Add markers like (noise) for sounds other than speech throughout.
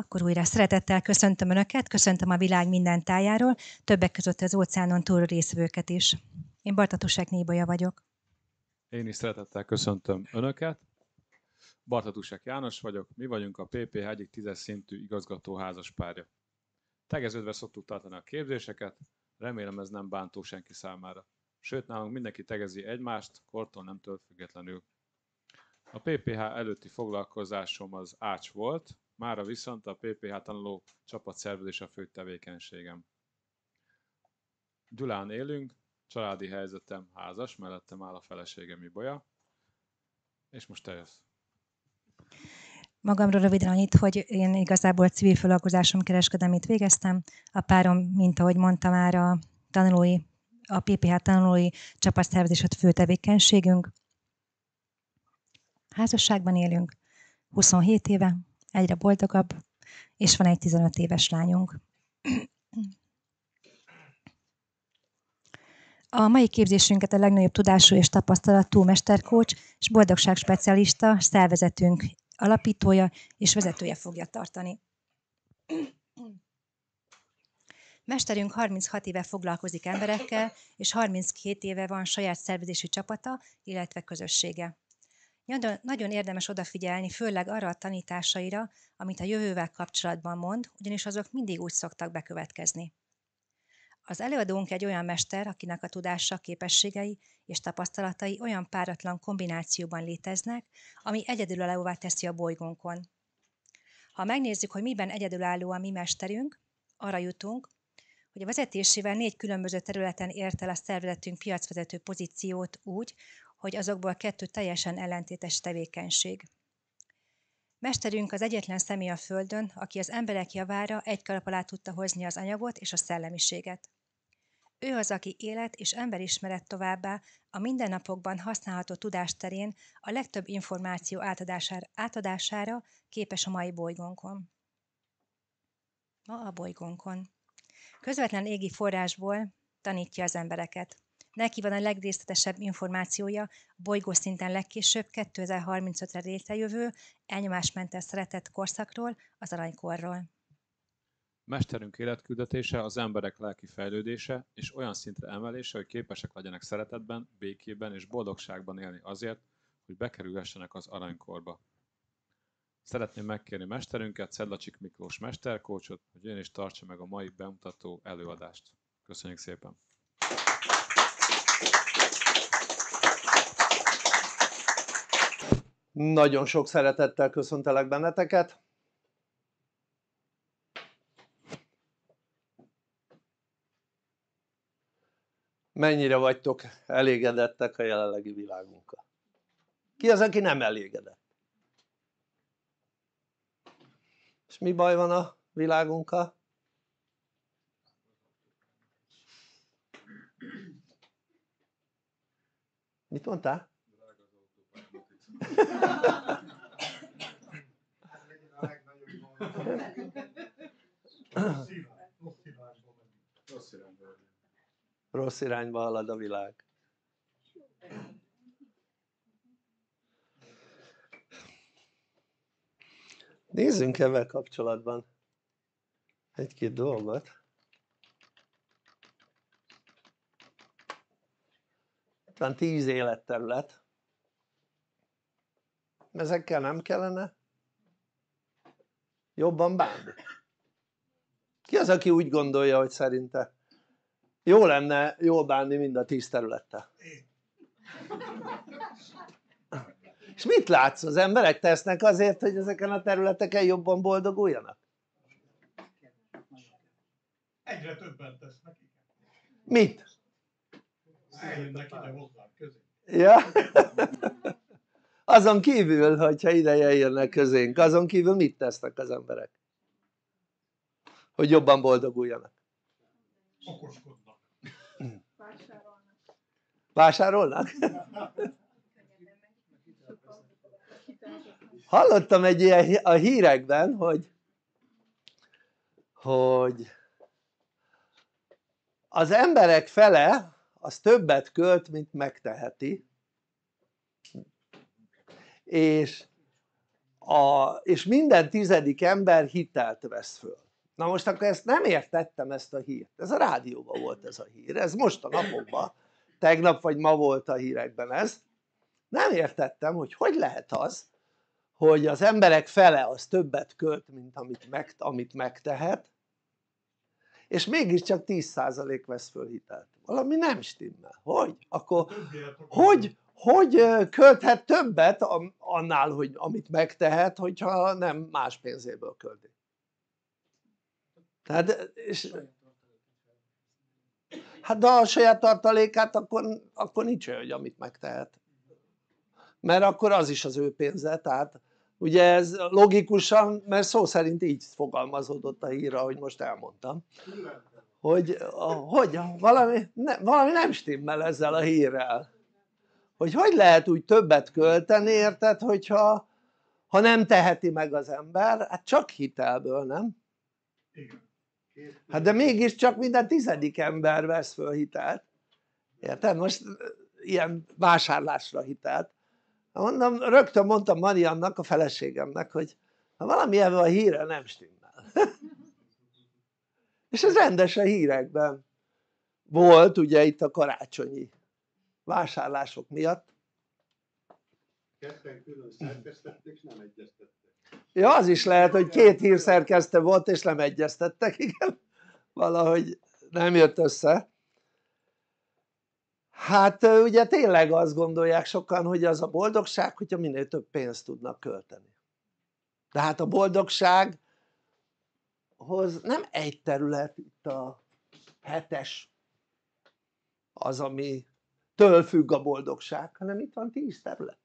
Akkor újra szeretettel köszöntöm Önöket, köszöntöm a világ minden tájáról, többek között az óceánon túl részvőket is. Én Bartatusek Nébolya vagyok. Én is szeretettel köszöntöm Önöket. Bartatusek János vagyok, mi vagyunk a PPH egyik tízes szintű igazgató házaspárja. Tegeződve szoktuk tartani a képzéseket, remélem ez nem bántó senki számára. Sőt, nálunk mindenki tegezi egymást, kortól nemtől függetlenül. A PPH előtti foglalkozásom az ács volt, Mára viszont a PPH tanuló csapatszervezés a fő tevékenységem. Gyulán élünk, családi helyzetem házas, mellettem áll a feleségem Ibolya, és most te jössz. Magamról röviden annyit, hogy én igazából civil foglalkozásom kereskedelmét végeztem. A párom, mint ahogy mondtam már, a tanulói, a PPH tanulói csapatszervezés a fő tevékenységünk. Házasságban élünk, 27 éve, egyre boldogabb, és van egy 15 éves lányunk. A mai képzésünket a legnagyobb tudású és tapasztalatú mesterkócs és boldogság specialista, szervezetünk alapítója és vezetője fogja tartani. Mesterünk 36 éve foglalkozik emberekkel, és 32 éve van saját szervezési csapata, illetve közössége. Nagyon érdemes odafigyelni, főleg arra a tanításaira, amit a jövővel kapcsolatban mond, ugyanis azok mindig úgy szoktak bekövetkezni. Az előadónk egy olyan mester, akinek a tudása, képességei és tapasztalatai olyan páratlan kombinációban léteznek, ami egyedülállóvá teszi a bolygónkon. Ha megnézzük, hogy miben egyedülálló a mi mesterünk, arra jutunk, hogy a vezetésével négy különböző területen ért el a szervezetünk piacvezető pozíciót úgy, hogy azokból kettő teljesen ellentétes tevékenység. Mesterünk az egyetlen személy a Földön, aki az emberek javára egy kalap alá tudta hozni az anyagot és a szellemiséget. Ő az, aki élet és emberismeret továbbá a mindennapokban használható tudás terén a legtöbb információ átadására, átadására képes a mai bolygónkon. Ma a bolygónkon. Közvetlen égi forrásból tanítja az embereket. Neki van a legrészletesebb információja, a szinten legkésőbb 2035-re létrejövő, elnyomásmentes szeretett korszakról, az aranykorról. Mesterünk életküldetése az emberek lelki fejlődése és olyan szintre emelése, hogy képesek legyenek szeretetben, békében és boldogságban élni azért, hogy bekerülhessenek az aranykorba. Szeretném megkérni mesterünket, Szedlacsik Miklós mesterkócsot, hogy én is tartsa meg a mai bemutató előadást. Köszönjük szépen! Nagyon sok szeretettel köszöntelek benneteket. Mennyire vagytok elégedettek a jelenlegi világunkkal? Ki az, aki nem elégedett? És mi baj van a világunkkal? Mit mondtál? Rossz irányba halad a világ. Nézzünk ebben kapcsolatban egy-két dolgot. Itt van tíz életterület, ezekkel nem kellene jobban bánni? ki az aki úgy gondolja hogy szerinte jó lenne jól bánni mind a tíz területtel? és mit látsz? az emberek tesznek azért hogy ezeken a területeken jobban boldoguljanak? egyre többen tesznek mit? eljönnek ide közé ja (laughs) azon kívül hogyha ide jönnek közénk azon kívül mit tesznek az emberek? hogy jobban boldoguljanak okoskodnak vásárolnak? hallottam egy ilyen a hírekben hogy hogy az emberek fele az többet költ mint megteheti és, a, és minden tizedik ember hitelt vesz föl na most akkor ezt nem értettem ezt a hírt, ez a rádióban volt ez a hír, ez most a napokban tegnap vagy ma volt a hírekben ez nem értettem hogy hogy lehet az hogy az emberek fele az többet költ mint amit, meg, amit megtehet és mégiscsak 10% vesz föl hitelt valami nem stimmel, hogy? akkor hogy, hogy költhet többet annál, hogy amit megtehet, hogyha nem más pénzéből költi. Tehát, és, hát de a saját tartalékát akkor, akkor nincs olyan, hogy amit megtehet. Mert akkor az is az ő pénze, tehát ugye ez logikusan, mert szó szerint így fogalmazódott a híra, hogy most elmondtam. Hogy, hogy valami, ne, valami nem stimmel ezzel a hírrel hogy hogy lehet úgy többet költeni érted hogyha ha nem teheti meg az ember hát csak hitelből nem? hát de mégiscsak minden tizedik ember vesz föl hitelt érted? most ilyen vásárlásra hitelt mondom, rögtön mondtam Mariannak a feleségemnek hogy ha valami ebben a híre nem stimmel (laughs) és ez rendes a hírekben volt ugye itt a karácsonyi vásárlások miatt ketten külön szerkesztettek és nem egyeztettek ja az is lehet hogy két hírszerkesztő volt és nem egyeztettek igen valahogy nem jött össze hát ugye tényleg azt gondolják sokan hogy az a boldogság hogyha minél több pénzt tudnak költeni de hát a boldogsághoz nem egy terület itt a hetes az ami től függ a boldogság hanem itt van tíz terület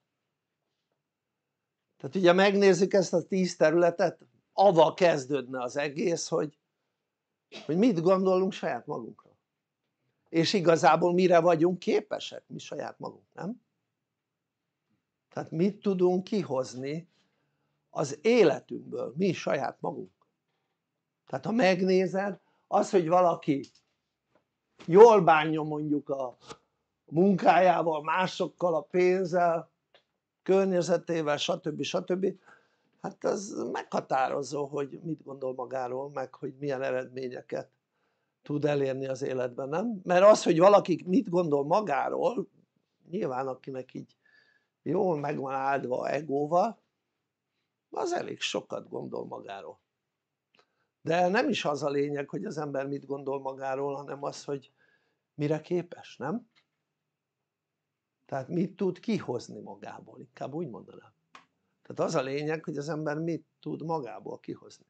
tehát ugye megnézzük ezt a tíz területet ava kezdődne az egész hogy, hogy mit gondolunk saját magunkra? és igazából mire vagyunk képesek mi saját magunk nem? tehát mit tudunk kihozni az életünkből mi saját magunk tehát ha megnézed az hogy valaki jól bánja mondjuk a, munkájával, másokkal, a pénzzel, környezetével, stb. stb. Hát az meghatározó, hogy mit gondol magáról, meg hogy milyen eredményeket tud elérni az életben, nem? Mert az, hogy valaki mit gondol magáról, nyilván akinek így jól meg van áldva egóval, az elég sokat gondol magáról. De nem is az a lényeg, hogy az ember mit gondol magáról, hanem az, hogy mire képes, nem? tehát mit tud kihozni magából, inkább úgy mondanám tehát az a lényeg hogy az ember mit tud magából kihozni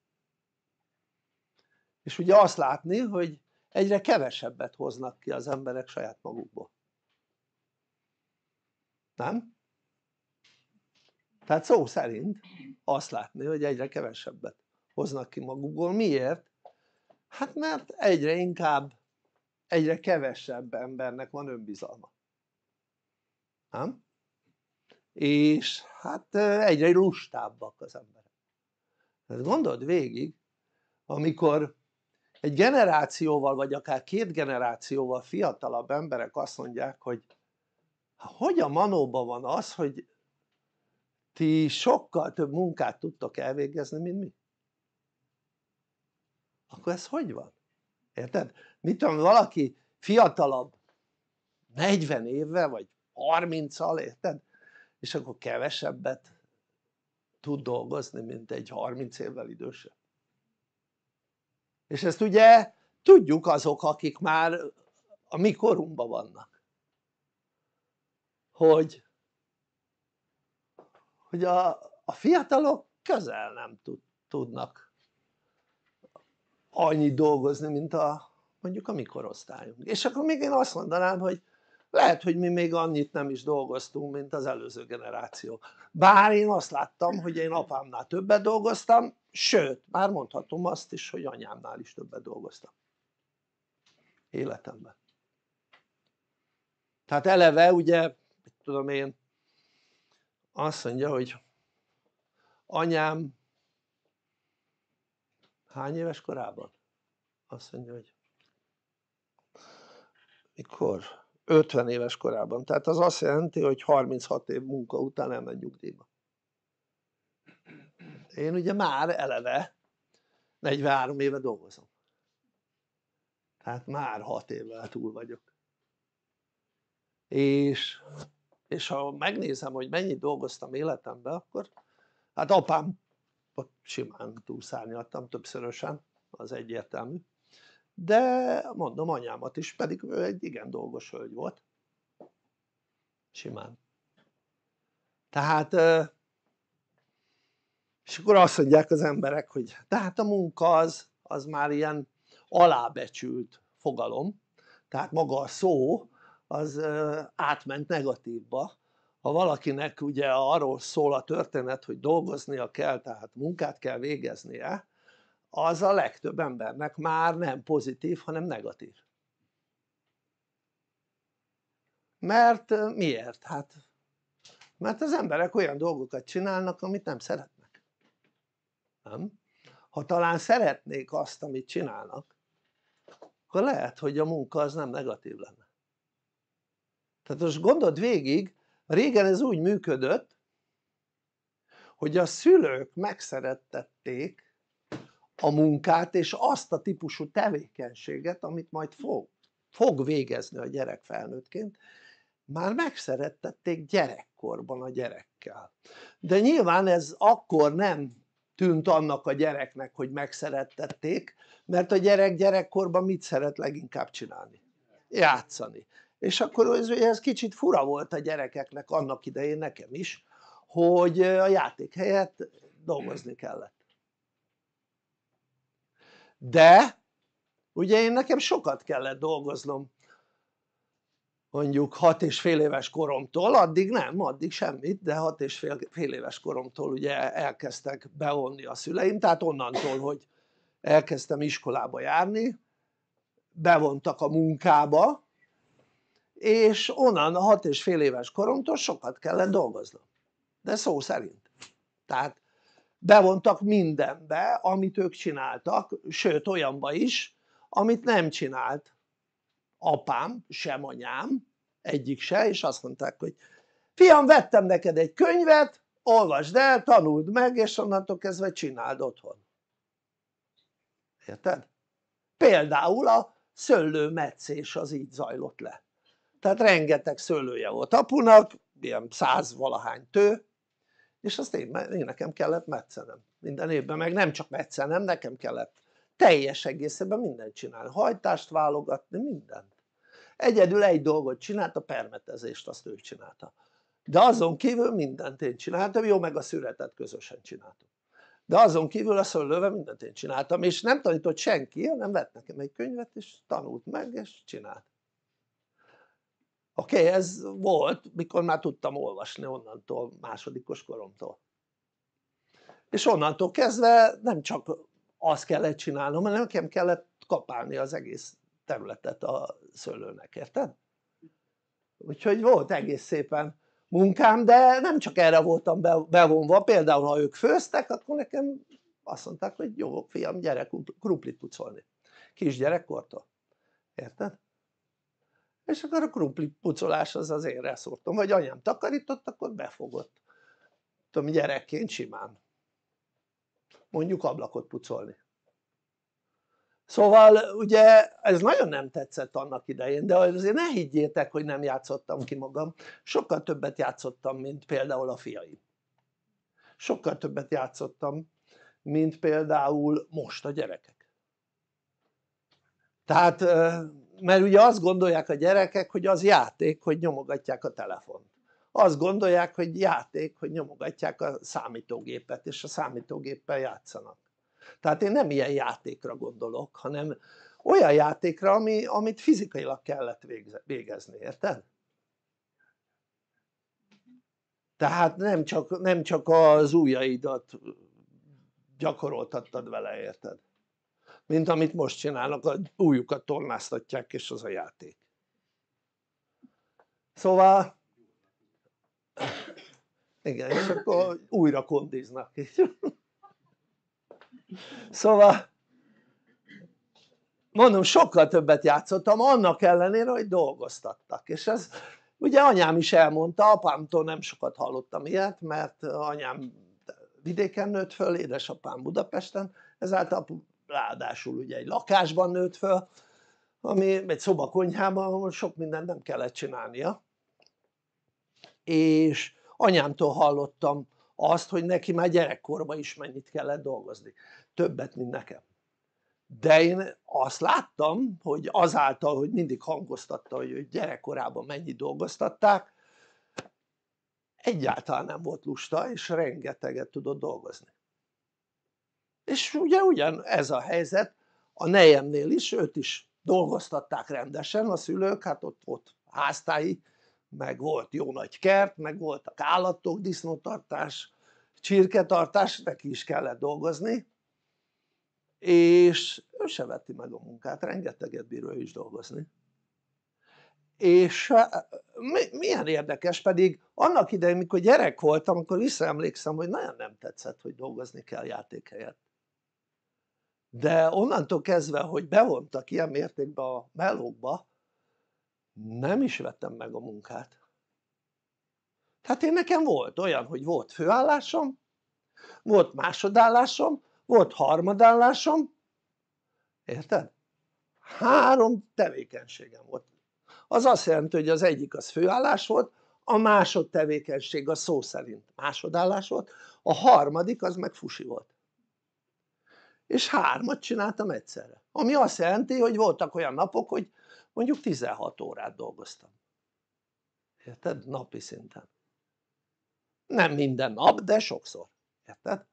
és ugye azt látni hogy egyre kevesebbet hoznak ki az emberek saját magukból nem? tehát szó szerint azt látni hogy egyre kevesebbet hoznak ki magukból, miért? hát mert egyre inkább egyre kevesebb embernek van önbizalma nem? és hát egyre lustábbak az emberek tehát gondold végig amikor egy generációval vagy akár két generációval fiatalabb emberek azt mondják hogy hát, hogy a manóban van az hogy ti sokkal több munkát tudtok elvégezni mint mi akkor ez hogy van? érted? mit tudom valaki fiatalabb 40 évvel vagy 30-al érted? és akkor kevesebbet tud dolgozni mint egy 30 évvel idősebb és ezt ugye tudjuk azok akik már a mi korunkban vannak hogy hogy a, a fiatalok közel nem tud, tudnak annyit dolgozni mint a mondjuk a mi korosztályunk és akkor még én azt mondanám hogy lehet hogy mi még annyit nem is dolgoztunk mint az előző generáció bár én azt láttam hogy én apámnál többet dolgoztam sőt már mondhatom azt is hogy anyámnál is többet dolgoztam életemben tehát eleve ugye tudom én azt mondja hogy anyám hány éves korában? azt mondja hogy mikor? 50 éves korában. Tehát az azt jelenti, hogy 36 év munka után elment nyugdíjba. Én ugye már eleve 43 éve dolgozom. Tehát már 6 évvel túl vagyok. És, és ha megnézem, hogy mennyit dolgoztam életemben, akkor hát apám ott simán túlszárnyaltam többszörösen, az egyértelmű de mondom anyámat is, pedig ő egy igen dolgos hölgy volt simán tehát és akkor azt mondják az emberek hogy tehát a munka az, az már ilyen alábecsült fogalom tehát maga a szó az átment negatívba ha valakinek ugye arról szól a történet hogy dolgoznia kell tehát munkát kell végeznie az a legtöbb embernek már nem pozitív hanem negatív mert miért? hát mert az emberek olyan dolgokat csinálnak amit nem szeretnek nem? ha talán szeretnék azt amit csinálnak akkor lehet hogy a munka az nem negatív lenne tehát most gondold végig régen ez úgy működött hogy a szülők megszerettették a munkát és azt a típusú tevékenységet amit majd fog, fog végezni a gyerek felnőttként már megszerettették gyerekkorban a gyerekkel de nyilván ez akkor nem tűnt annak a gyereknek hogy megszerettették mert a gyerek gyerekkorban mit szeret leginkább csinálni? játszani és akkor ez, ez kicsit fura volt a gyerekeknek annak idején nekem is hogy a játék helyett dolgozni kellett de ugye én nekem sokat kellett dolgoznom mondjuk hat és fél éves koromtól, addig nem, addig semmit, de hat és fél, fél éves koromtól ugye elkezdtek beonni a szüleim, tehát onnantól, hogy elkezdtem iskolába járni, bevontak a munkába, és onnan a hat és fél éves koromtól sokat kellett dolgoznom, de szó szerint. Tehát bevontak mindenbe amit ők csináltak sőt olyanba is amit nem csinált apám sem anyám egyik se és azt mondták hogy fiam vettem neked egy könyvet olvasd el tanuld meg és onnantól kezdve csináld otthon érted? például a szőlőmetszés az így zajlott le tehát rengeteg szőlője volt apunak ilyen száz valahány tő és azt én, én nekem kellett metszenem minden évben, meg nem csak metszenem, nekem kellett teljes egészében mindent csinálni, hajtást válogatni, mindent egyedül egy dolgot csinált, a permetezést azt ő csinálta de azon kívül mindent én csináltam, jó meg a születet közösen csináltam de azon kívül a szöllőve mindent én csináltam és nem tanított senki, hanem vett nekem egy könyvet és tanult meg és csinált oké okay, ez volt mikor már tudtam olvasni onnantól másodikos koromtól és onnantól kezdve nem csak azt kellett csinálnom hanem nekem kellett kapálni az egész területet a szőlőnek, érted? úgyhogy volt egész szépen munkám de nem csak erre voltam bevonva például ha ők főztek akkor nekem azt mondták hogy jó fiam gyerek, krumplit pucolni kisgyerekkortól, érted? és akkor a krumpli pucolás az az énre reszortom, vagy anyám takarított, akkor befogott tudom gyerekként simán mondjuk ablakot pucolni szóval ugye ez nagyon nem tetszett annak idején de azért ne higgyétek hogy nem játszottam ki magam sokkal többet játszottam mint például a fiaim sokkal többet játszottam mint például most a gyerekek tehát mert ugye azt gondolják a gyerekek hogy az játék hogy nyomogatják a telefont azt gondolják hogy játék hogy nyomogatják a számítógépet és a számítógéppel játszanak tehát én nem ilyen játékra gondolok hanem olyan játékra ami, amit fizikailag kellett végezni, érted? tehát nem csak, nem csak az ujjaidat gyakoroltattad vele, érted? mint amit most csinálnak, a újukat tornáztatják és az a játék szóval igen és akkor újra kondíznak. szóval mondom sokkal többet játszottam annak ellenére hogy dolgoztattak és ez ugye anyám is elmondta, apámtól nem sokat hallottam ilyet mert anyám vidéken nőtt föl, édesapám Budapesten ezáltal ráadásul ugye egy lakásban nőtt föl ami egy szobakonyhában ahol sok mindent nem kellett csinálnia és anyámtól hallottam azt hogy neki már gyerekkorban is mennyit kellett dolgozni többet mint nekem de én azt láttam hogy azáltal hogy mindig hangoztatta hogy gyerekkorában mennyit dolgoztatták egyáltalán nem volt lusta és rengeteget tudott dolgozni és ugye ugyan ez a helyzet a nejemnél is, őt is dolgoztatták rendesen a szülők, hát ott volt háztái, meg volt jó nagy kert, meg voltak állatok, disznótartás, csirketartás, neki is kellett dolgozni, és ő se vetti meg a munkát, rengeteget bír ő is dolgozni. És milyen érdekes pedig, annak idején, mikor gyerek voltam, akkor visszaemlékszem, hogy nagyon nem tetszett, hogy dolgozni kell játék helyett de onnantól kezdve hogy bevontak ilyen mértékben a melókba nem is vettem meg a munkát tehát én nekem volt olyan hogy volt főállásom volt másodállásom volt harmadállásom érted? három tevékenységem volt az azt jelenti hogy az egyik az főállás volt a másod tevékenység a szó szerint másodállás volt a harmadik az meg fusi volt és hármat csináltam egyszerre ami azt jelenti hogy voltak olyan napok hogy mondjuk 16 órát dolgoztam érted? napi szinten nem minden nap de sokszor, érted?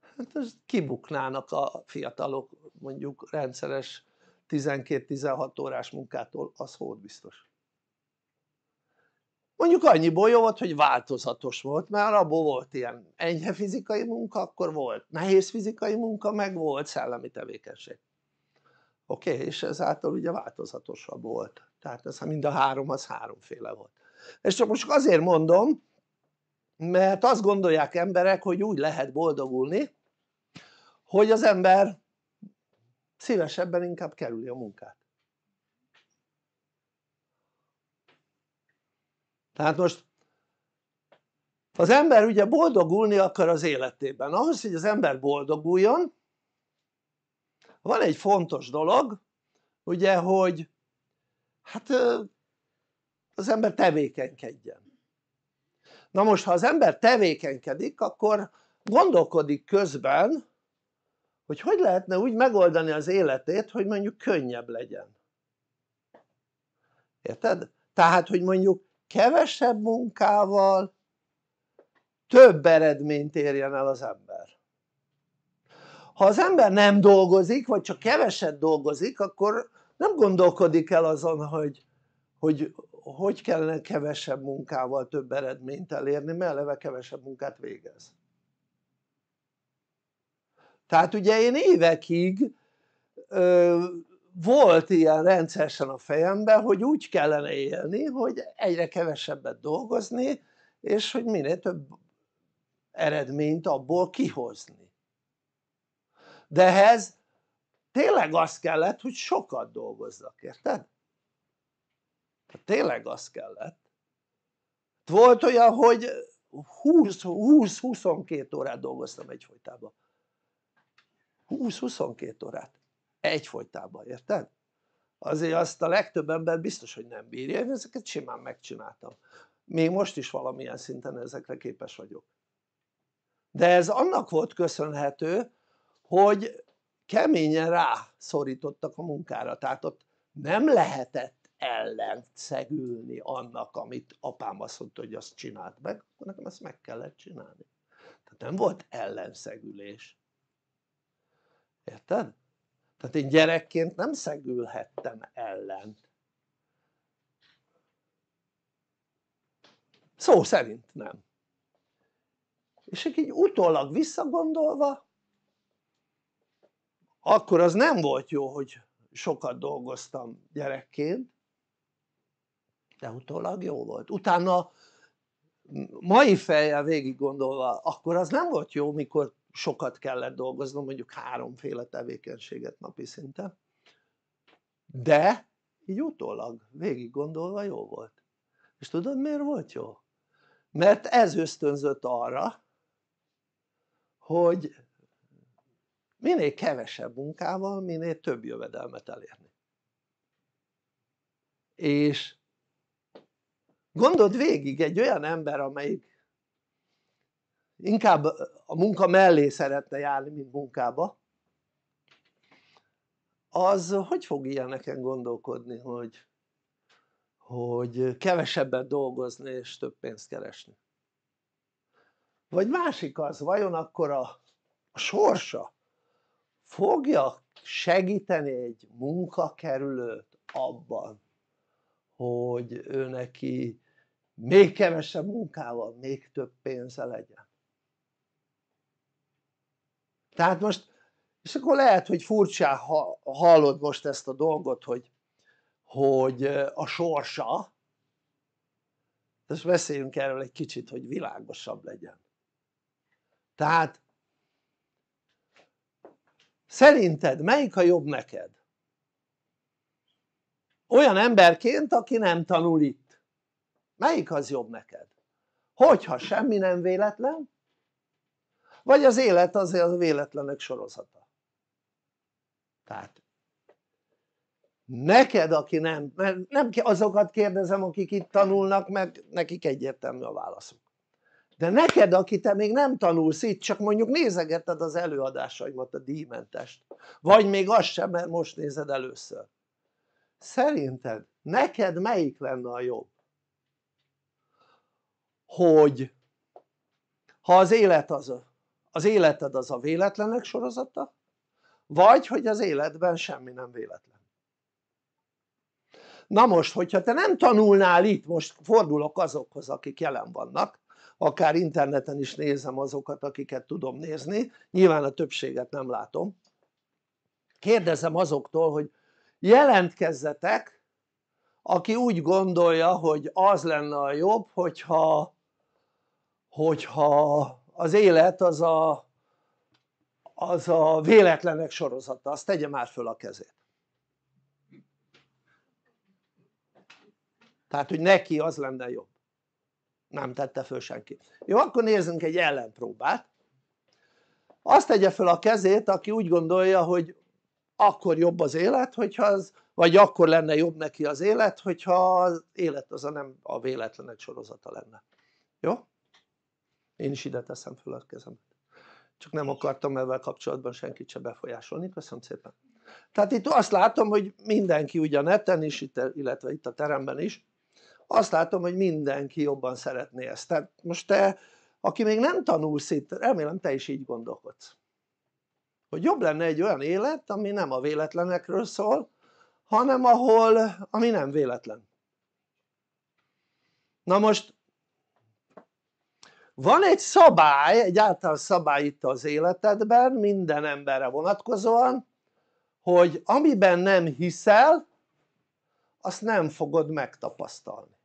hát ez kibuknának a fiatalok mondjuk rendszeres 12-16 órás munkától az hód biztos mondjuk annyiból jó volt hogy változatos volt mert abból volt ilyen enyhe fizikai munka akkor volt nehéz fizikai munka meg volt szellemi tevékenység oké okay? és ezáltal ugye változatosabb volt tehát ez mind a három az háromféle volt és csak most azért mondom mert azt gondolják emberek hogy úgy lehet boldogulni hogy az ember szívesebben inkább kerüli a munkát tehát most az ember ugye boldogulni akar az életében, ahhoz hogy az ember boldoguljon van egy fontos dolog ugye hogy hát az ember tevékenykedjen na most ha az ember tevékenykedik akkor gondolkodik közben hogy hogy lehetne úgy megoldani az életét hogy mondjuk könnyebb legyen érted? tehát hogy mondjuk kevesebb munkával több eredményt érjen el az ember ha az ember nem dolgozik vagy csak keveset dolgozik akkor nem gondolkodik el azon hogy hogy, hogy kellene kevesebb munkával több eredményt elérni mert eleve kevesebb munkát végez tehát ugye én évekig ö, volt ilyen rendszeresen a fejemben hogy úgy kellene élni hogy egyre kevesebbet dolgozni és hogy minél több eredményt abból kihozni de ehhez tényleg az kellett hogy sokat dolgozzak érted? Hát tényleg az kellett volt olyan hogy 20-22 órát dolgoztam egyfolytában 20-22 órát egyfolytában, érted? azért azt a legtöbb ember biztos hogy nem bírja, én ezeket simán megcsináltam még most is valamilyen szinten ezekre képes vagyok de ez annak volt köszönhető hogy keményen rászorítottak a munkára tehát ott nem lehetett ellenszegülni annak amit apám azt mondta hogy azt csinált meg akkor nekem ezt meg kellett csinálni tehát nem volt ellenszegülés érted? tehát én gyerekként nem szegülhettem ellen szó szerint nem és így utólag visszagondolva akkor az nem volt jó hogy sokat dolgoztam gyerekként de utólag jó volt, utána mai fejjel végig gondolva akkor az nem volt jó mikor sokat kellett dolgoznom, mondjuk háromféle tevékenységet napi szinten, de így utólag végig gondolva jó volt. És tudod miért volt jó? Mert ez ösztönzött arra, hogy minél kevesebb munkával, minél több jövedelmet elérni. És gondold végig egy olyan ember, amelyik inkább a munka mellé szeretne járni mint munkába az hogy fog ilyeneken gondolkodni hogy, hogy kevesebbet dolgozni és több pénzt keresni vagy másik az vajon akkor a, a sorsa fogja segíteni egy munkakerülőt abban hogy ő neki még kevesebb munkával még több pénze legyen tehát most, és akkor lehet, hogy ha hallod most ezt a dolgot, hogy, hogy a sorsa, most beszéljünk erről egy kicsit, hogy világosabb legyen. Tehát szerinted melyik a jobb neked? olyan emberként aki nem tanul itt melyik az jobb neked? hogyha semmi nem véletlen vagy az élet azért a véletlenek sorozata tehát neked aki nem, mert nem azokat kérdezem akik itt tanulnak mert nekik egyértelmű a válaszuk de neked aki te még nem tanulsz itt csak mondjuk nézegeted az előadásaimat a díjmentest vagy még azt sem mert most nézed először szerinted neked melyik lenne a jobb? hogy ha az élet az az életed az a véletlenek sorozata vagy hogy az életben semmi nem véletlen na most hogyha te nem tanulnál itt most fordulok azokhoz akik jelen vannak akár interneten is nézem azokat akiket tudom nézni nyilván a többséget nem látom kérdezem azoktól hogy jelentkezzetek aki úgy gondolja hogy az lenne a jobb hogyha hogyha az élet az a, az a véletlenek sorozata, azt tegye már föl a kezét tehát hogy neki az lenne jobb nem tette föl senki jó akkor nézzünk egy ellenpróbát azt tegye föl a kezét aki úgy gondolja hogy akkor jobb az élet hogyha az, vagy akkor lenne jobb neki az élet hogyha az élet az a nem a véletlenek sorozata lenne jó? Én is ide teszem föl a kezemet. Csak nem akartam ezzel kapcsolatban senkit se befolyásolni. Köszönöm szépen. Tehát itt azt látom, hogy mindenki ugye a neten is, illetve itt a teremben is, azt látom, hogy mindenki jobban szeretné ezt. Tehát most te, aki még nem tanulsz itt, remélem te is így gondolkodsz. Hogy jobb lenne egy olyan élet, ami nem a véletlenekről szól, hanem ahol, ami nem véletlen. Na most van egy szabály, egy általános szabály itt az életedben minden emberre vonatkozóan hogy amiben nem hiszel azt nem fogod megtapasztalni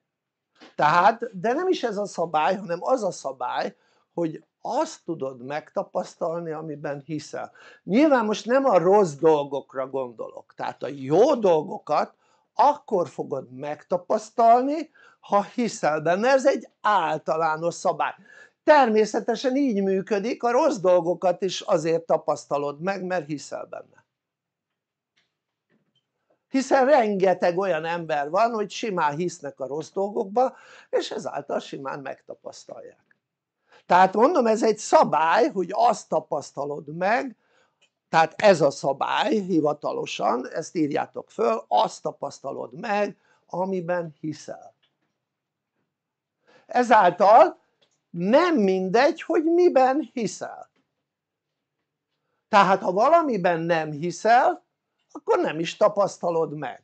tehát de nem is ez a szabály hanem az a szabály hogy azt tudod megtapasztalni amiben hiszel nyilván most nem a rossz dolgokra gondolok tehát a jó dolgokat akkor fogod megtapasztalni ha hiszel benne, ez egy általános szabály természetesen így működik a rossz dolgokat is azért tapasztalod meg mert hiszel benne hiszen rengeteg olyan ember van hogy simán hisznek a rossz dolgokba és ezáltal simán megtapasztalják tehát mondom ez egy szabály hogy azt tapasztalod meg tehát ez a szabály hivatalosan, ezt írjátok föl, azt tapasztalod meg amiben hiszel ezáltal nem mindegy hogy miben hiszel tehát ha valamiben nem hiszel akkor nem is tapasztalod meg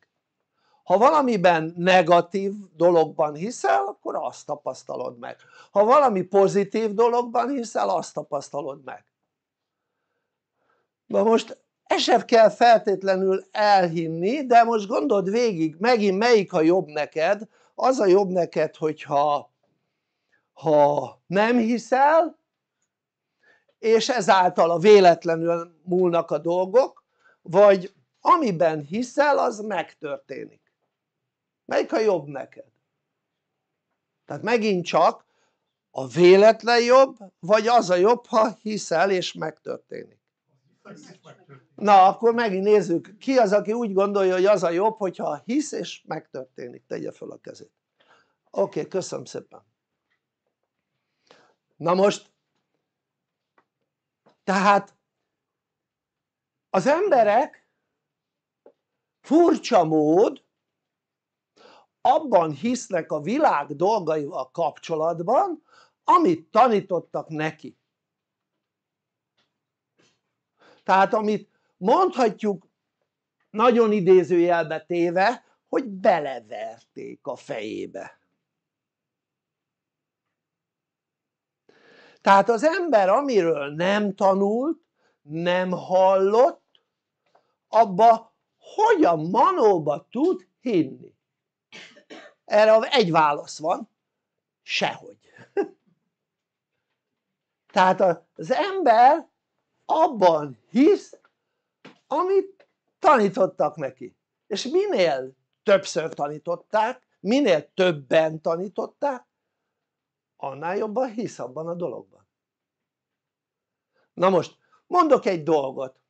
ha valamiben negatív dologban hiszel akkor azt tapasztalod meg ha valami pozitív dologban hiszel azt tapasztalod meg na most ezt sem kell feltétlenül elhinni de most gondold végig megint melyik a jobb neked az a jobb neked hogyha ha nem hiszel és ezáltal a véletlenül múlnak a dolgok vagy amiben hiszel az megtörténik melyik a jobb neked? tehát megint csak a véletlen jobb vagy az a jobb ha hiszel és megtörténik Na, akkor megint nézzük, ki az, aki úgy gondolja, hogy az a jobb, hogyha hisz és megtörténik, tegye föl a kezét. Oké, okay, köszönöm szépen. Na most, tehát az emberek furcsa mód abban hisznek a világ dolgaival kapcsolatban, amit tanítottak neki tehát amit mondhatjuk nagyon idézőjelbe téve hogy beleverték a fejébe tehát az ember amiről nem tanult nem hallott abba hogy a manóba tud hinni erre egy válasz van sehogy (laughs) tehát az ember abban hisz amit tanítottak neki és minél többször tanították minél többen tanították annál jobban hisz abban a dologban na most mondok egy dolgot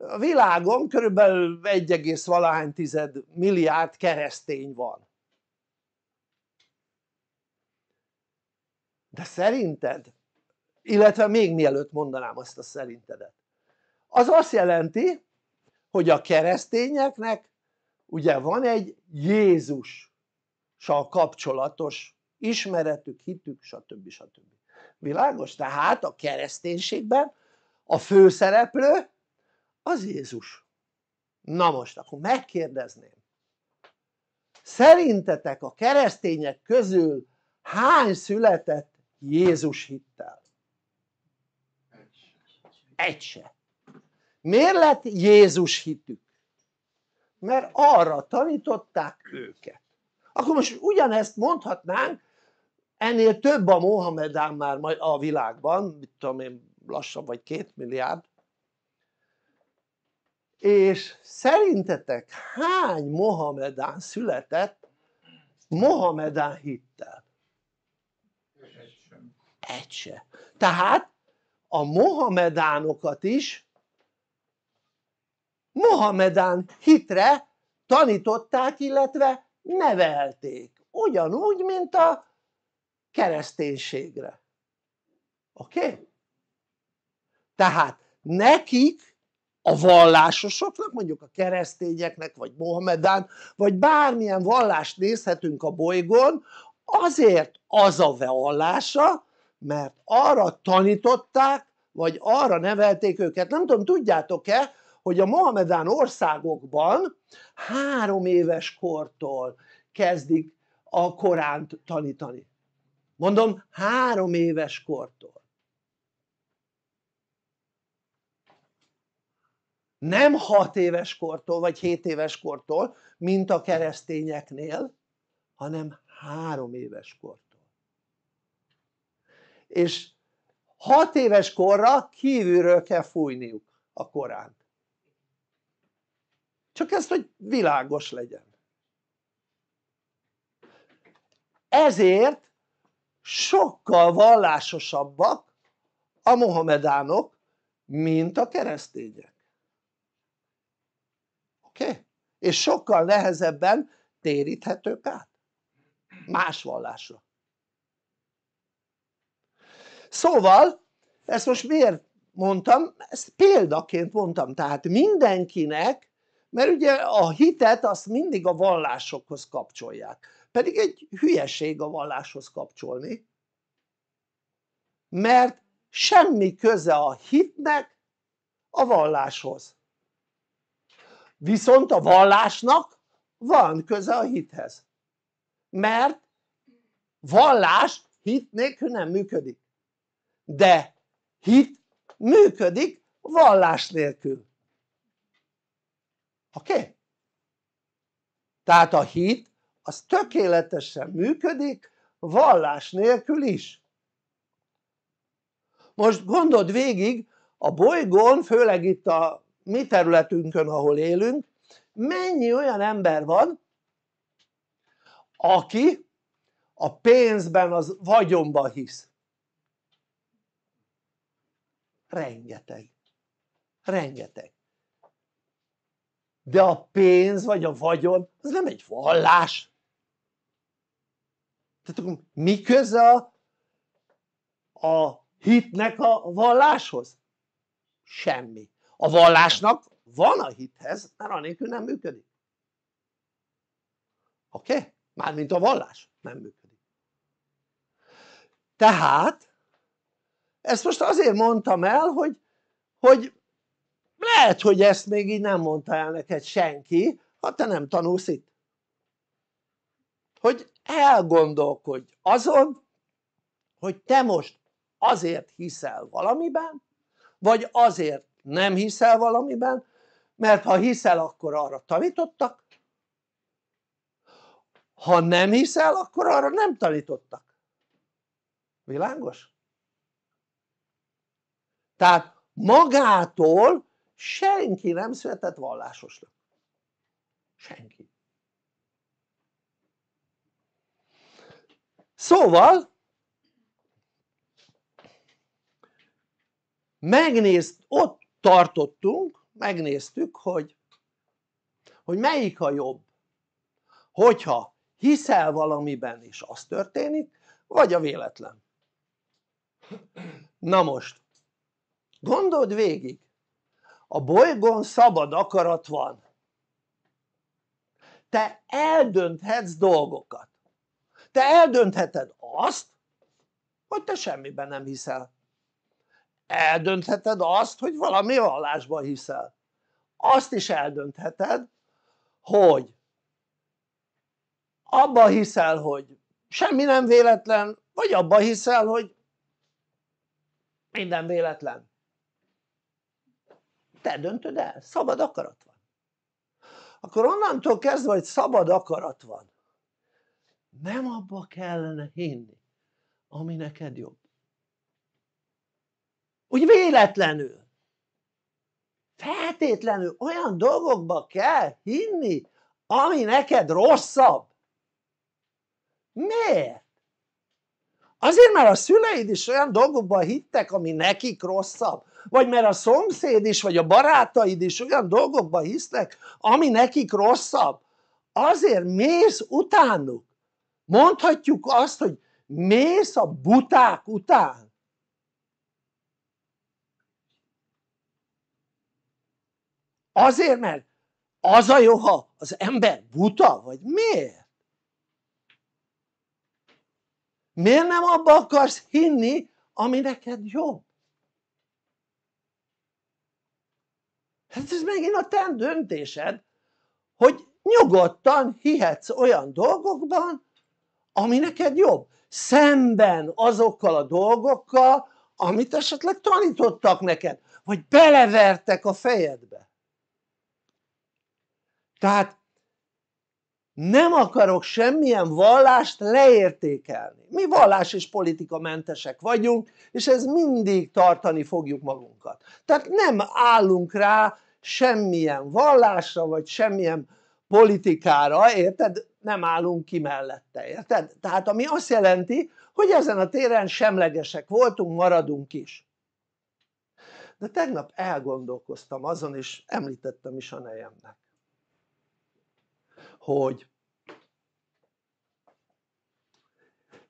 a világon körülbelül 1, valahány tized milliárd keresztény van de szerinted illetve még mielőtt mondanám azt a szerintedet az azt jelenti hogy a keresztényeknek ugye van egy Jézussal kapcsolatos ismeretük, hitük stb. stb. világos? tehát a kereszténységben a főszereplő az Jézus na most akkor megkérdezném szerintetek a keresztények közül hány született Jézus hittel? Egy se. Miért lett Jézus hitük? Mert arra tanították őket. Akkor most ugyanezt mondhatnánk, ennél több a Mohamedán már a világban, mit tudom én, lassan vagy két milliárd, és szerintetek hány Mohamedán született Mohamedán hittel? Egy se. Tehát a mohamedánokat is mohamedán hitre tanították illetve nevelték ugyanúgy mint a kereszténységre oké? Okay? tehát nekik a vallásosoknak mondjuk a keresztényeknek vagy mohamedán vagy bármilyen vallást nézhetünk a bolygón azért az a vallása mert arra tanították vagy arra nevelték őket, nem tudom tudjátok-e hogy a Mohamedán országokban három éves kortól kezdik a Koránt tanítani mondom három éves kortól nem hat éves kortól vagy hét éves kortól mint a keresztényeknél hanem három éves kortól és hat éves korra kívülről kell fújniuk a korán csak ezt hogy világos legyen ezért sokkal vallásosabbak a mohamedánok mint a keresztények oké? Okay? és sokkal nehezebben téríthetők át más vallásra szóval ezt most miért mondtam? ezt példaként mondtam, tehát mindenkinek mert ugye a hitet azt mindig a vallásokhoz kapcsolják pedig egy hülyeség a valláshoz kapcsolni mert semmi köze a hitnek a valláshoz viszont a vallásnak van köze a hithez mert vallás hit nélkül nem működik de hit működik vallás nélkül oké? Okay? tehát a hit az tökéletesen működik vallás nélkül is most gondold végig a bolygón főleg itt a mi területünkön ahol élünk mennyi olyan ember van aki a pénzben, az vagyonban hisz rengeteg rengeteg de a pénz vagy a vagyon az nem egy vallás tehát akkor mi köze a, a hitnek a valláshoz? semmi a vallásnak van a hithez mert anélkül nem működik oké? Okay? mármint a vallás nem működik tehát ezt most azért mondtam el hogy, hogy lehet hogy ezt még így nem mondta el neked senki ha te nem tanulsz itt hogy elgondolkodj azon hogy te most azért hiszel valamiben vagy azért nem hiszel valamiben mert ha hiszel akkor arra tanítottak ha nem hiszel akkor arra nem tanítottak világos? tehát magától senki nem született vallásosnak senki szóval megnézt, ott tartottunk megnéztük hogy hogy melyik a jobb hogyha hiszel valamiben és az történik vagy a véletlen na most gondold végig a bolygón szabad akarat van te eldönthetsz dolgokat te eldöntheted azt hogy te semmiben nem hiszel eldöntheted azt hogy valami vallásban hiszel azt is eldöntheted hogy abba hiszel hogy semmi nem véletlen vagy abba hiszel hogy minden véletlen te döntöd el, szabad akarat van akkor onnantól kezdve hogy szabad akarat van nem abba kellene hinni ami neked jobb úgy véletlenül feltétlenül olyan dolgokba kell hinni ami neked rosszabb miért? azért mert a szüleid is olyan dolgokban hittek ami nekik rosszabb vagy mert a szomszéd is vagy a barátaid is olyan dolgokba hisznek ami nekik rosszabb azért mész utánuk mondhatjuk azt hogy mész a buták után azért mert az a jó ha az ember buta vagy miért? miért nem abba akarsz hinni ami neked jó? Hát ez megint a te döntésed, hogy nyugodtan hihetsz olyan dolgokban, ami neked jobb, szemben azokkal a dolgokkal, amit esetleg tanítottak neked, vagy belevertek a fejedbe. Tehát nem akarok semmilyen vallást leértékelni. Mi vallás és politika mentesek vagyunk, és ez mindig tartani fogjuk magunkat. Tehát nem állunk rá semmilyen vallásra vagy semmilyen politikára érted? nem állunk ki mellette, érted? tehát ami azt jelenti hogy ezen a téren semlegesek voltunk, maradunk is de tegnap elgondolkoztam azon és említettem is a nejemnek hogy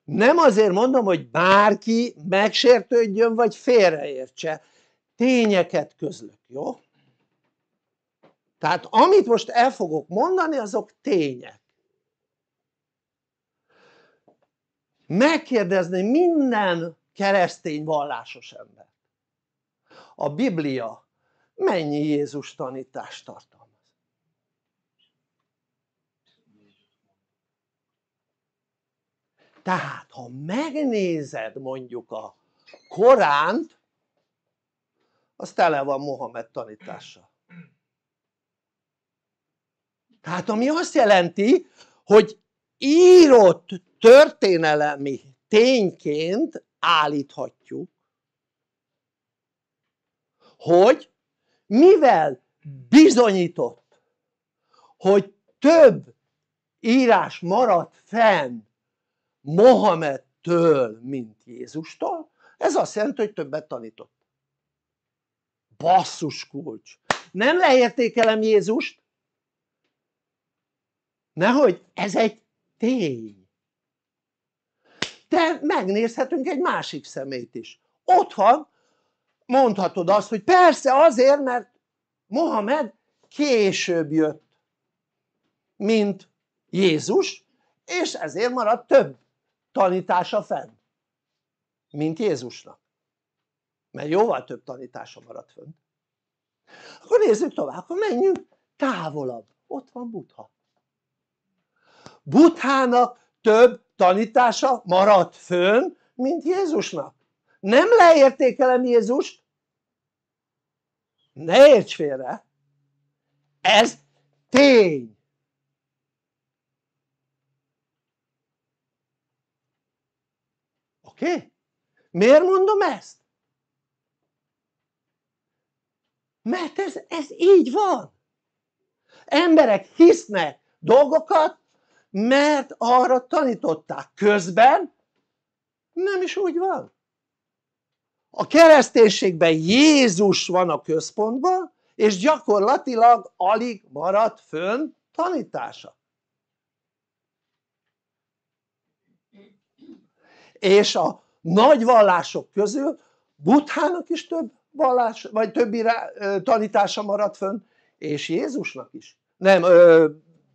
nem azért mondom hogy bárki megsértődjön vagy félreértse tényeket közlök, jó? tehát amit most el fogok mondani azok tények megkérdezni minden keresztény vallásos ember a Biblia mennyi Jézus tanítást tartalmaz? tehát ha megnézed mondjuk a Koránt az tele van Mohamed tanítással. Tehát ami azt jelenti, hogy írott történelemi tényként állíthatjuk, hogy mivel bizonyított, hogy több írás maradt fenn Mohamedtől, mint Jézustól, ez azt jelenti, hogy többet tanított. Basszus kulcs. Nem leértékelem Jézust, Nehogy ez egy tény. De megnézhetünk egy másik szemét is. Ott van, mondhatod azt, hogy persze azért, mert Mohamed később jött, mint Jézus, és ezért maradt több tanítása fenn, mint Jézusnak. Mert jóval több tanítása maradt fenn. Akkor nézzük tovább, akkor menjünk távolabb. Ott van Buddha. Buthának több tanítása maradt fönn, mint Jézusnak. Nem leértékelem Jézust, ne érts félre, ez tény. Oké? Miért mondom ezt? Mert ez, ez így van. Emberek hisznek dolgokat, mert arra tanították közben nem is úgy van a kereszténységben Jézus van a központban és gyakorlatilag alig maradt fönn tanítása és a nagy vallások közül Buthának is több vallás, vagy több irá, tanítása maradt fönn és Jézusnak is, nem, ö,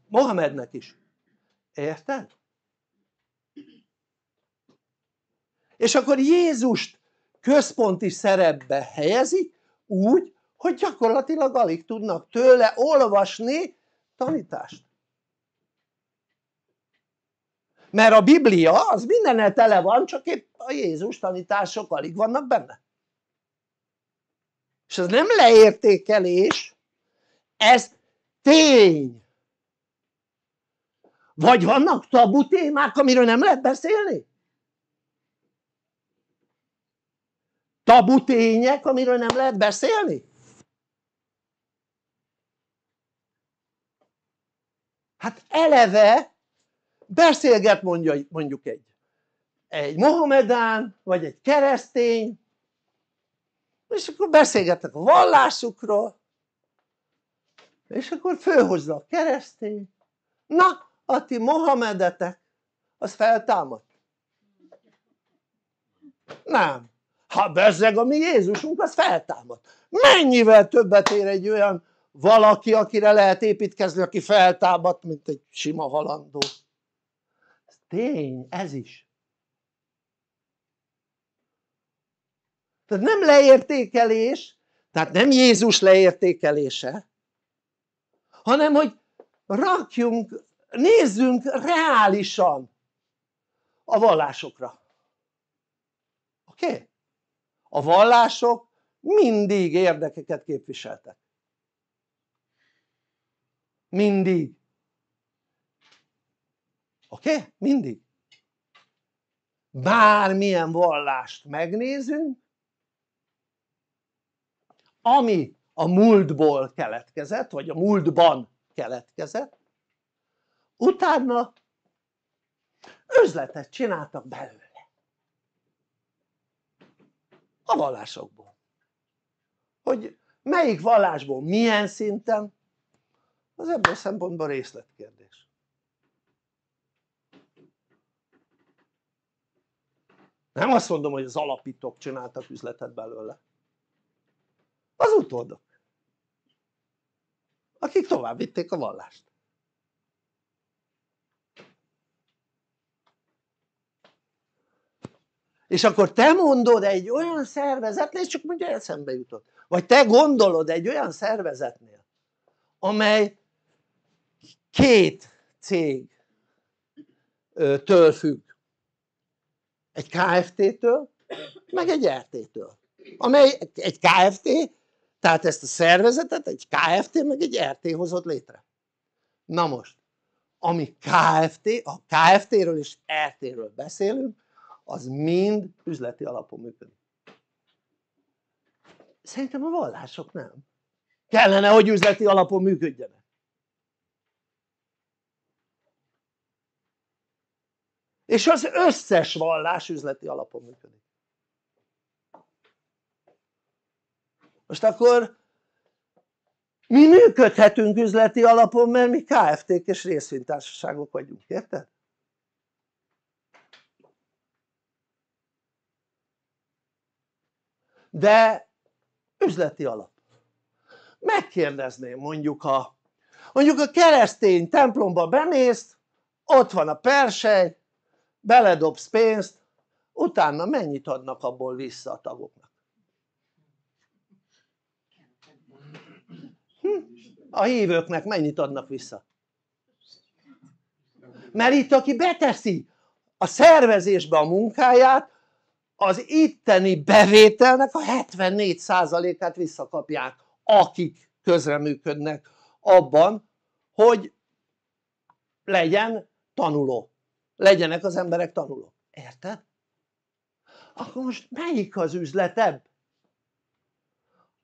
Mohamednek is Érted? És akkor Jézust központi szerepbe helyezik úgy, hogy gyakorlatilag alig tudnak tőle olvasni tanítást. Mert a Biblia az mindennel tele van, csak épp a Jézus tanítások alig vannak benne. És ez nem leértékelés, ez tény. Vagy vannak tabu témák, amiről nem lehet beszélni? Tabu tények, amiről nem lehet beszélni? Hát eleve beszélget mondja, mondjuk egy, egy Mohamedán, vagy egy keresztény, és akkor beszélgetnek a vallásukról, és akkor fölhozza a keresztény, na a ti Mohamedetek az feltámadt nem, ha bezzeg a mi Jézusunk az feltámadt mennyivel többet ér egy olyan valaki akire lehet építkezni aki feltámadt mint egy sima halandó ez tény ez is tehát nem leértékelés tehát nem Jézus leértékelése hanem hogy rakjunk nézzünk reálisan a vallásokra oké? Okay? a vallások mindig érdekeket képviseltek mindig oké? Okay? mindig bármilyen vallást megnézünk ami a múltból keletkezett vagy a múltban keletkezett utána üzletet csináltak belőle a vallásokból hogy melyik vallásból milyen szinten az ebből a szempontból részletkérdés nem azt mondom hogy az alapítók csináltak üzletet belőle az utódok akik tovább vitték a vallást és akkor te mondod egy olyan szervezetnél és csak mondja eszembe jutott vagy te gondolod egy olyan szervezetnél amely két cég től függ egy KFT-től meg egy RT-től amely egy KFT tehát ezt a szervezetet egy KFT meg egy RT hozott létre na most ami KFT, a KFT-ről és RT-ről beszélünk az mind üzleti alapon működik szerintem a vallások nem kellene hogy üzleti alapon működjenek és az összes vallás üzleti alapon működik most akkor mi működhetünk üzleti alapon mert mi KFT-k és részvénytársaságok vagyunk, érted? de üzleti alap megkérdezném mondjuk a mondjuk a keresztény templomba bemész ott van a persely beledobsz pénzt utána mennyit adnak abból vissza a tagoknak hm? a hívőknek mennyit adnak vissza mert itt aki beteszi a szervezésbe a munkáját az itteni bevételnek a 74%-át visszakapják, akik közreműködnek abban, hogy legyen tanuló, legyenek az emberek tanulók. Érted? Akkor most melyik az üzletebb?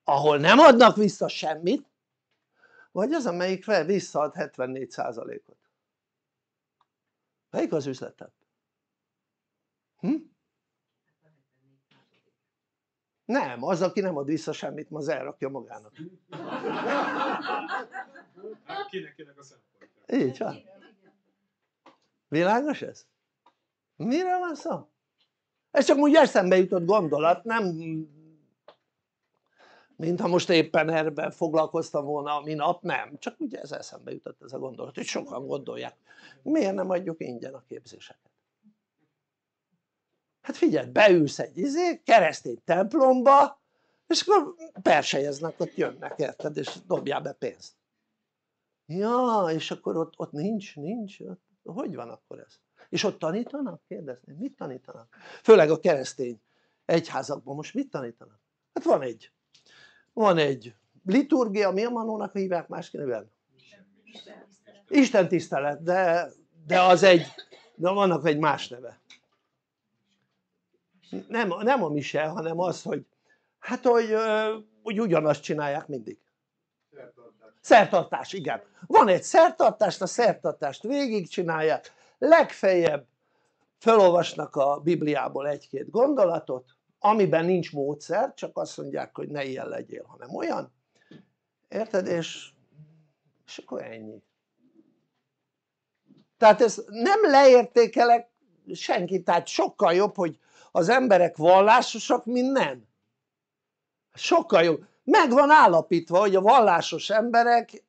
Ahol nem adnak vissza semmit, vagy az, amelyik visszaad 74%-ot? Melyik az üzletebb? Hm? nem, az aki nem ad vissza semmit az elrakja magának hát Kinek, kinek a szempontja így van világos ez? Mire van szó? ez csak úgy eszembe jutott gondolat nem mintha most éppen erben foglalkoztam volna a minap, nem, csak ugye ez eszembe jutott ez a gondolat, hogy sokan gondolják miért nem adjuk ingyen a képzéseket Hát figyelj, beülsz egy izé, keresztény templomba, és akkor persejeznek, ott jönnek, érted, és dobjál be pénzt. Ja, és akkor ott, ott nincs, nincs, ott, hogy van akkor ez? És ott tanítanak? Kérdezni, mit tanítanak? Főleg a keresztény egyházakban most mit tanítanak? Hát van egy, van egy liturgia, mi a manónak hívják más néven? Isten tisztelet, de, de az egy, de vannak egy más neve nem, nem a mise, hanem az, hogy hát hogy, hogy ugyanazt csinálják mindig. Szertartás. szertartás, igen. Van egy szertartás, a szertartást végigcsinálják, legfeljebb felolvasnak a Bibliából egy-két gondolatot, amiben nincs módszer, csak azt mondják, hogy ne ilyen legyél, hanem olyan. Érted? És, és akkor ennyi. Tehát ez nem leértékelek senkit, tehát sokkal jobb, hogy az emberek vallásosak, mint nem sokkal jobb, meg van állapítva hogy a vallásos emberek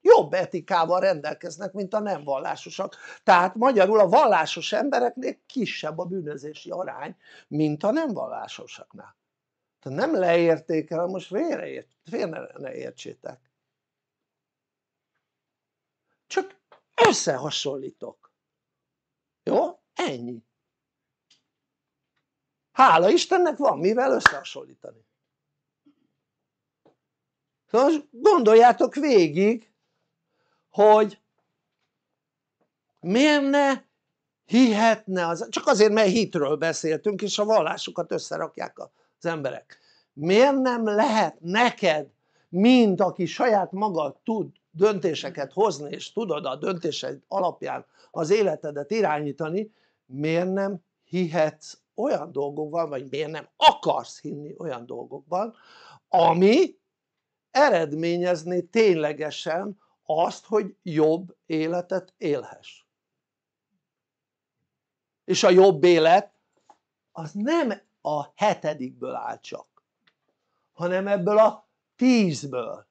jobb etikával rendelkeznek mint a nem vallásosak tehát magyarul a vallásos embereknél kisebb a bűnözési arány mint a nem vallásosaknál tehát nem el, most félre, félre ne értsétek csak összehasonlítok jó? ennyi hála Istennek van mivel összehasonlítani szóval most gondoljátok végig hogy miért ne hihetne az, csak azért mert hitről beszéltünk és a vallásokat összerakják az emberek miért nem lehet neked mint aki saját magad tud döntéseket hozni és tudod a döntéseid alapján az életedet irányítani miért nem hihetsz olyan dolgokban, vagy miért nem akarsz hinni olyan dolgokban, ami eredményezné ténylegesen azt, hogy jobb életet élhess. És a jobb élet az nem a hetedikből áll csak, hanem ebből a tízből.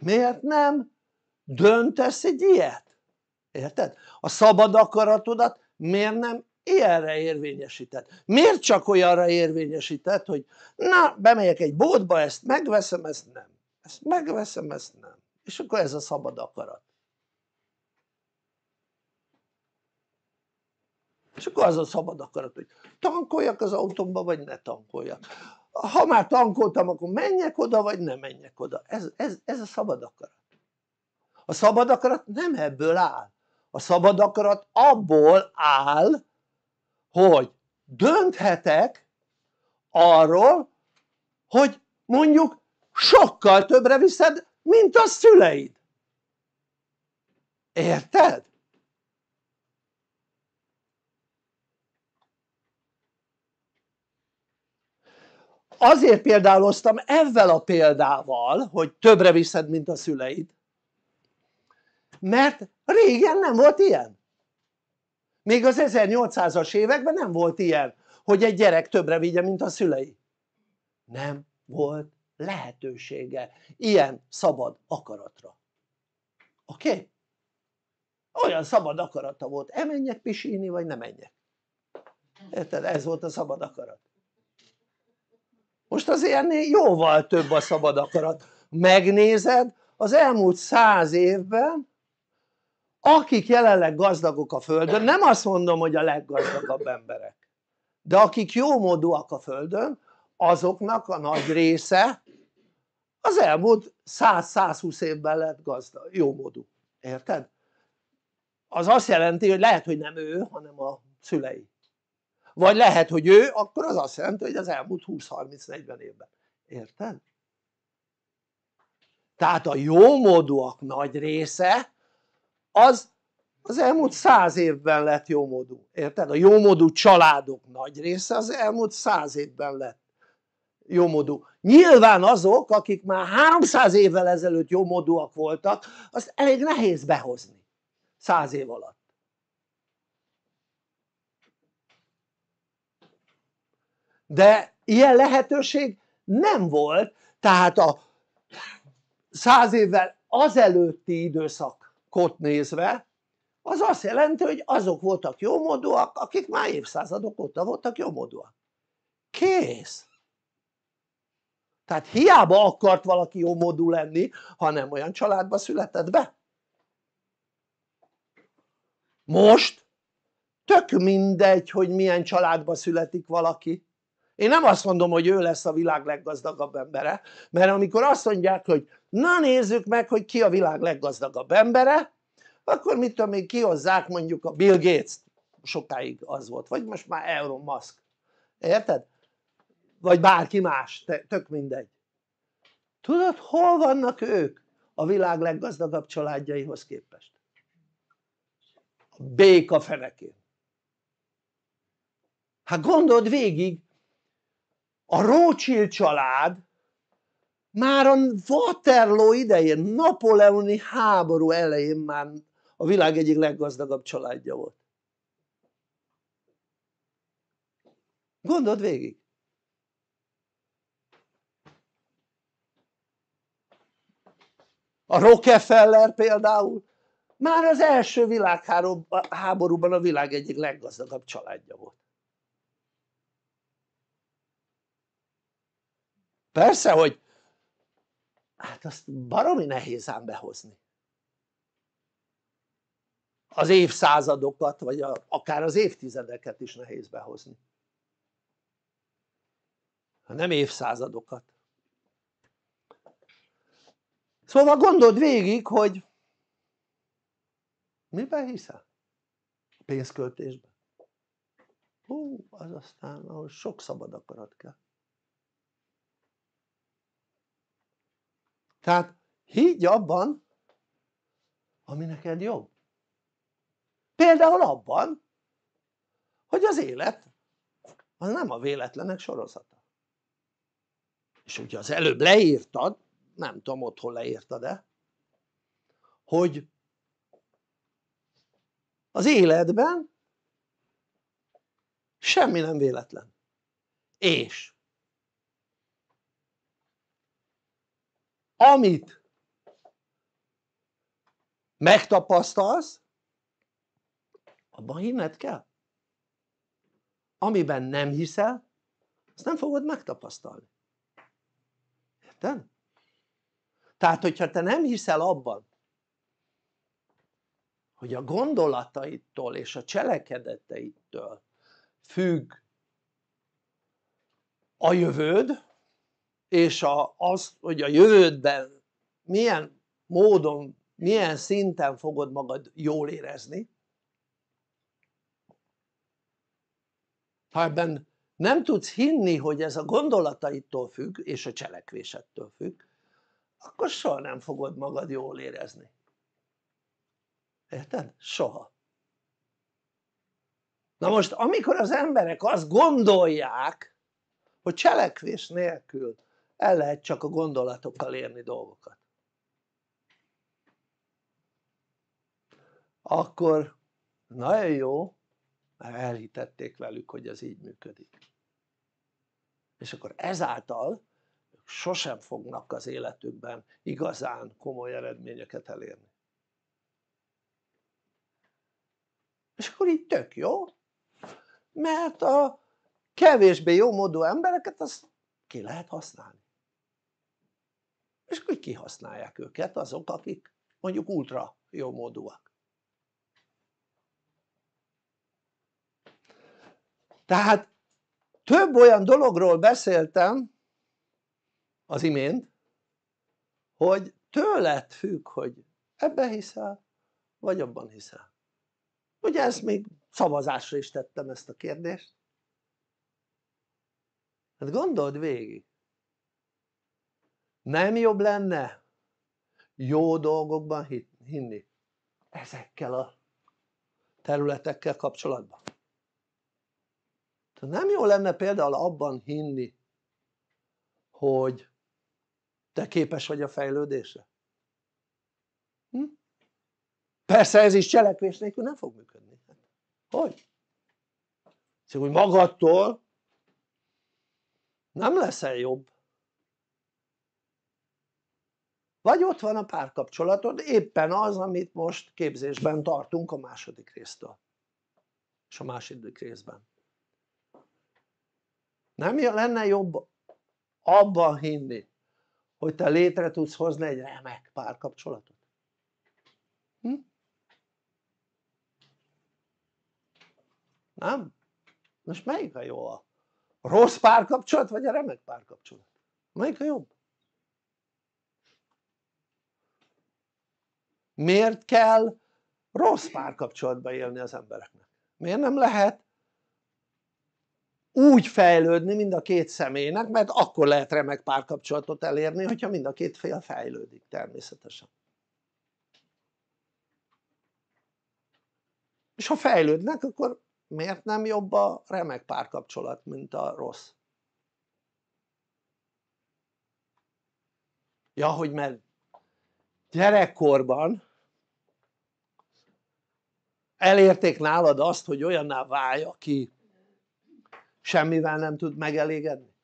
Miért nem döntesz egy ilyet? érted? a szabad akaratodat miért nem ilyenre érvényesített? miért csak olyanra érvényesített, hogy na bemegyek egy bódba, ezt megveszem ezt nem ezt megveszem ezt nem és akkor ez a szabad akarat és akkor az a szabad akarat hogy tankoljak az autómba vagy ne tankoljak ha már tankoltam akkor menjek oda vagy ne menjek oda ez, ez, ez a szabad akarat a szabad akarat nem ebből áll a szabad akarat abból áll, hogy dönthetek arról, hogy mondjuk sokkal többre viszed, mint a szüleid. Érted? Azért példáloztam ezzel a példával, hogy többre viszed, mint a szüleid, mert régen nem volt ilyen még az 1800-as években nem volt ilyen hogy egy gyerek többre vigye mint a szülei nem volt lehetősége ilyen szabad akaratra oké? Okay? olyan szabad akarata volt, emenjek pisíni, vagy nem menjek érted? ez volt a szabad akarat most az ilyennél jóval több a szabad akarat megnézed az elmúlt száz évben akik jelenleg gazdagok a Földön, nem azt mondom, hogy a leggazdagabb emberek, de akik jómódúak a Földön, azoknak a nagy része az elmúlt 100-120 évben lett gazda, jómódú. Érted? Az azt jelenti, hogy lehet, hogy nem ő, hanem a szülei. Vagy lehet, hogy ő, akkor az azt jelenti, hogy az elmúlt 20-30-40 évben. Érted? Tehát a jómódúak nagy része az az elmúlt száz évben lett jómódú, érted? a jómódú családok nagy része az elmúlt száz évben lett jómódú nyilván azok akik már 300 évvel ezelőtt jómódúak voltak azt elég nehéz behozni száz év alatt de ilyen lehetőség nem volt tehát a száz évvel azelőtti időszak kot nézve az azt jelenti hogy azok voltak jómódúak akik már évszázadok óta voltak jómódúak kész tehát hiába akart valaki jómódú lenni ha nem olyan családba született be most tök mindegy hogy milyen családba születik valaki én nem azt mondom, hogy ő lesz a világ leggazdagabb embere, mert amikor azt mondják, hogy na nézzük meg, hogy ki a világ leggazdagabb embere, akkor mit tudom én, kihozzák mondjuk a Bill Gates, sokáig az volt, vagy most már Elon Musk, érted? Vagy bárki más, tök mindegy. Tudod, hol vannak ők a világ leggazdagabb családjaihoz képest? A béka fenekén. Hát gondold végig, a Rothschild család már a Waterloo idején, napoleoni háború elején már a világ egyik leggazdagabb családja volt. Gondold végig. A Rockefeller például már az első világháborúban a világ egyik leggazdagabb családja volt. Persze, hogy hát azt baromi nehéz ám behozni. Az évszázadokat, vagy a, akár az évtizedeket is nehéz behozni. Ha nem évszázadokat. Szóval gondold végig, hogy miben hiszel? Pénzköltésben. Hú, az aztán ahol sok szabad akarat kell. tehát higgy abban ami neked jó például abban hogy az élet az nem a véletlenek sorozata és ugye az előbb leírtad nem tudom otthon leírtad-e hogy az életben semmi nem véletlen és amit megtapasztalsz abban hinned kell amiben nem hiszel azt nem fogod megtapasztalni érted? tehát hogyha te nem hiszel abban hogy a gondolataitól és a cselekedeteitől függ a jövőd és a, az, hogy a jövődben milyen módon, milyen szinten fogod magad jól érezni ha ebben nem tudsz hinni hogy ez a gondolataitól függ és a cselekvésettől függ akkor soha nem fogod magad jól érezni érted? soha na most amikor az emberek azt gondolják hogy cselekvés nélkül el lehet csak a gondolatokkal érni dolgokat akkor nagyon jó mert elhitették velük hogy ez így működik és akkor ezáltal sosem fognak az életükben igazán komoly eredményeket elérni és akkor így tök jó mert a kevésbé jó módú embereket azt ki lehet használni és akkor kihasználják őket azok akik mondjuk ultra jó módúak. tehát több olyan dologról beszéltem az imént hogy tőled függ hogy ebben hiszel vagy abban hiszel ugye ezt még szavazásra is tettem ezt a kérdést hát gondold végig nem jobb lenne jó dolgokban hinni ezekkel a területekkel kapcsolatban tehát nem jó lenne például abban hinni hogy te képes vagy a fejlődésre hm? persze ez is cselekvés nélkül nem fog működni hogy? Szóval hogy magadtól nem leszel jobb vagy ott van a párkapcsolatod éppen az amit most képzésben tartunk a második résztől és a második részben nem lenne jobb abban hinni hogy te létre tudsz hozni egy remek párkapcsolatot hm? nem? most melyik a jó a rossz párkapcsolat vagy a remek párkapcsolat? melyik a jobb? miért kell rossz párkapcsolatba élni az embereknek? miért nem lehet úgy fejlődni mind a két személynek mert akkor lehet remek párkapcsolatot elérni hogyha mind a két fél fejlődik természetesen és ha fejlődnek akkor miért nem jobb a remek párkapcsolat mint a rossz? ja hogy mert gyerekkorban elérték nálad azt hogy olyanná válj aki semmivel nem tud megelégedni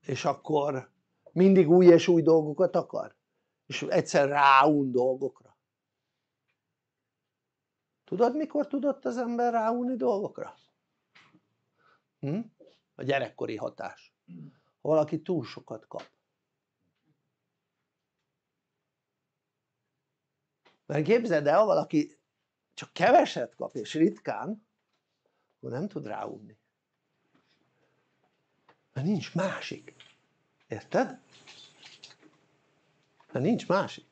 és akkor mindig új és új dolgokat akar és egyszer ráun dolgokra tudod mikor tudott az ember ráúni dolgokra? Hm? a gyerekkori hatás valaki túl sokat kap mert képzeld el ha valaki csak keveset kap és ritkán akkor nem tud ráugni mert nincs másik érted? mert nincs másik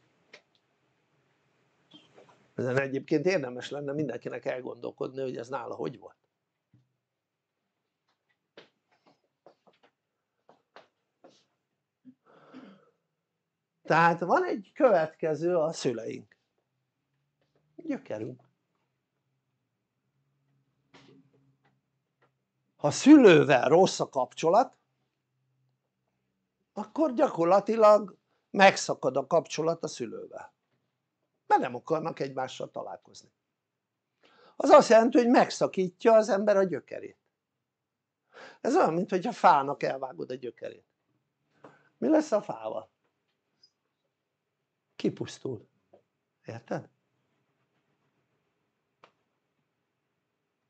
ezen egyébként érdemes lenne mindenkinek elgondolkodni hogy ez nála hogy volt tehát van egy következő a szüleink gyökerünk. Ha szülővel rossz a kapcsolat, akkor gyakorlatilag megszakad a kapcsolat a szülővel. Mert nem akarnak egymással találkozni. Az azt jelenti, hogy megszakítja az ember a gyökerét. Ez olyan, mint hogy a fának elvágod a gyökerét. Mi lesz a fával? Kipusztul. Érted?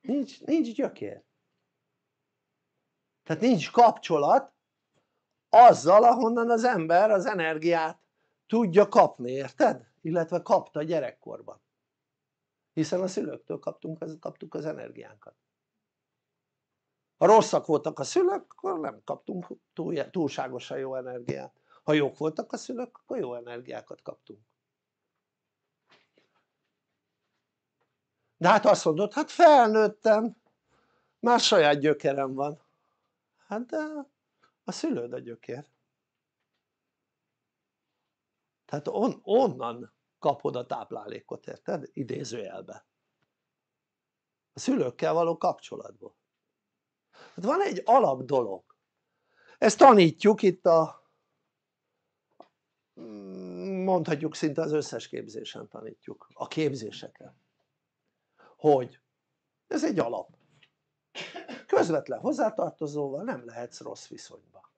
Nincs, nincs gyökér. Tehát nincs kapcsolat azzal, ahonnan az ember az energiát tudja kapni, érted? Illetve kapta gyerekkorban. Hiszen a szülőktől kaptunk, kaptuk az energiánkat. Ha rosszak voltak a szülők, akkor nem kaptunk túlságosan jó energiát. Ha jók voltak a szülők, akkor jó energiákat kaptunk. de hát azt mondod hát felnőttem már saját gyökerem van hát de a szülőd a gyökér tehát on, onnan kapod a táplálékot érted? idézőjelbe a szülőkkel való kapcsolatból Hát van egy alap dolog ezt tanítjuk itt a mondhatjuk szinte az összes képzésen tanítjuk a képzéseken hogy ez egy alap közvetlen hozzátartozóval nem lehetsz rossz viszonyba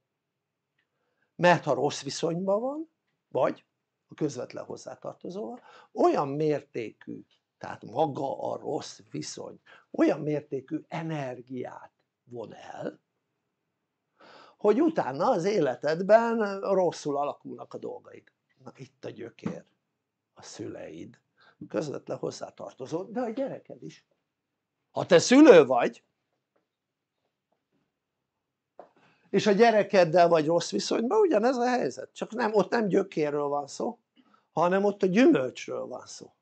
mert ha rossz viszonyban van vagy a közvetlen hozzátartozóval olyan mértékű tehát maga a rossz viszony olyan mértékű energiát von el hogy utána az életedben rosszul alakulnak a dolgaid na itt a gyökér a szüleid közvetlen hozzátartozó, de a gyereked is ha te szülő vagy és a gyerekeddel vagy rossz viszonyban ugyanez a helyzet, csak nem, ott nem gyökérről van szó hanem ott a gyümölcsről van szó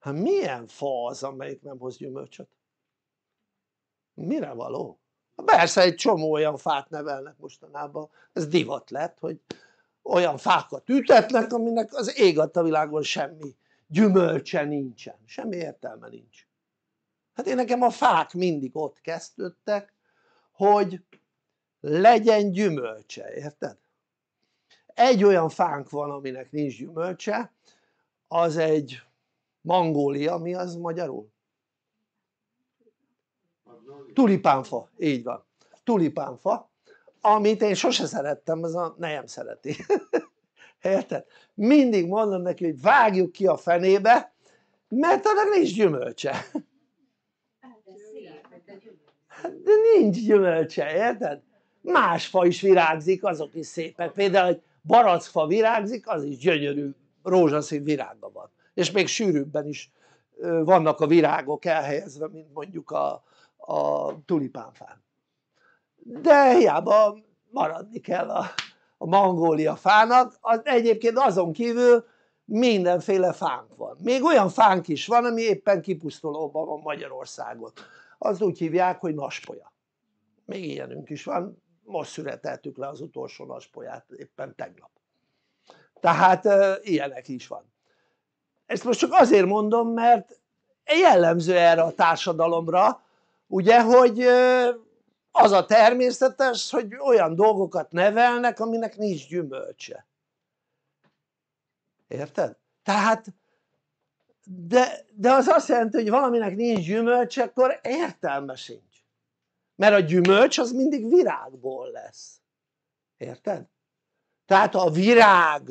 hát milyen fa az amelyik nem hoz gyümölcsöt? mire való? Hát persze egy csomó olyan fát nevelnek mostanában ez divat lett hogy olyan fákat ütetnek, aminek az ég a világon semmi gyümölcse nincsen, semmi értelme nincs hát én nekem a fák mindig ott kezdődtek hogy legyen gyümölcse, érted? egy olyan fánk van aminek nincs gyümölcse az egy mangólia, mi az magyarul? tulipánfa, így van tulipánfa, amit én sose szerettem, az a nejem szereti (laughs) érted? mindig mondom neki hogy vágjuk ki a fenébe mert annak nincs gyümölcse de nincs gyümölcse, érted? más fa is virágzik, azok is szépek, például egy barackfa virágzik, az is gyönyörű rózsaszín virága van és még sűrűbben is vannak a virágok elhelyezve mint mondjuk a, a tulipánfán de hiába maradni kell a, a mangólia fának, az egyébként azon kívül mindenféle fánk van. Még olyan fánk is van, ami éppen kipusztulóban van Magyarországon. Az úgy hívják, hogy naspolya. Még ilyenünk is van, most születettük le az utolsó naspolyát, éppen tegnap. Tehát e, ilyenek is van. Ezt most csak azért mondom, mert jellemző erre a társadalomra, ugye, hogy az a természetes hogy olyan dolgokat nevelnek aminek nincs gyümölcse érted? tehát de, de az azt jelenti hogy valaminek nincs gyümölcse akkor értelme sincs mert a gyümölcs az mindig virágból lesz érted? tehát ha a virág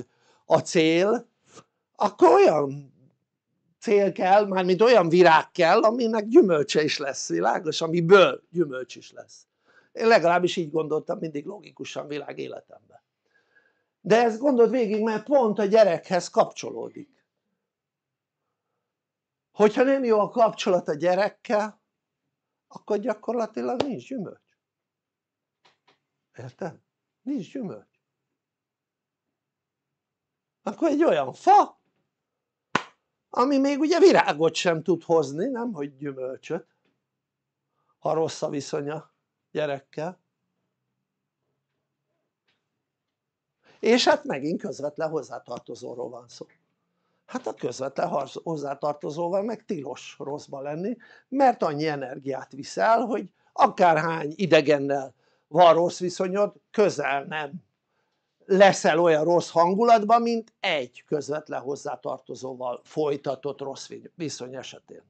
a cél akkor olyan cél kell, mármint olyan virág kell, aminek gyümölcse is lesz, világos, amiből gyümölcs is lesz én legalábbis így gondoltam mindig logikusan világ életemben de ezt gondold végig mert pont a gyerekhez kapcsolódik hogyha nem jó a kapcsolat a gyerekkel akkor gyakorlatilag nincs gyümölcs érted? nincs gyümölcs akkor egy olyan fa ami még ugye virágot sem tud hozni, nem hogy gyümölcsöt ha rossz a viszonya gyerekkel. És hát megint közvetlen hozzátartozóról van szó. Hát a közvetlen hozzátartozóval meg tilos rosszba lenni, mert annyi energiát viszel, hogy akárhány idegennel van rossz viszonyod, közel nem leszel olyan rossz hangulatban, mint egy közvetlen hozzátartozóval folytatott rossz viszony esetén.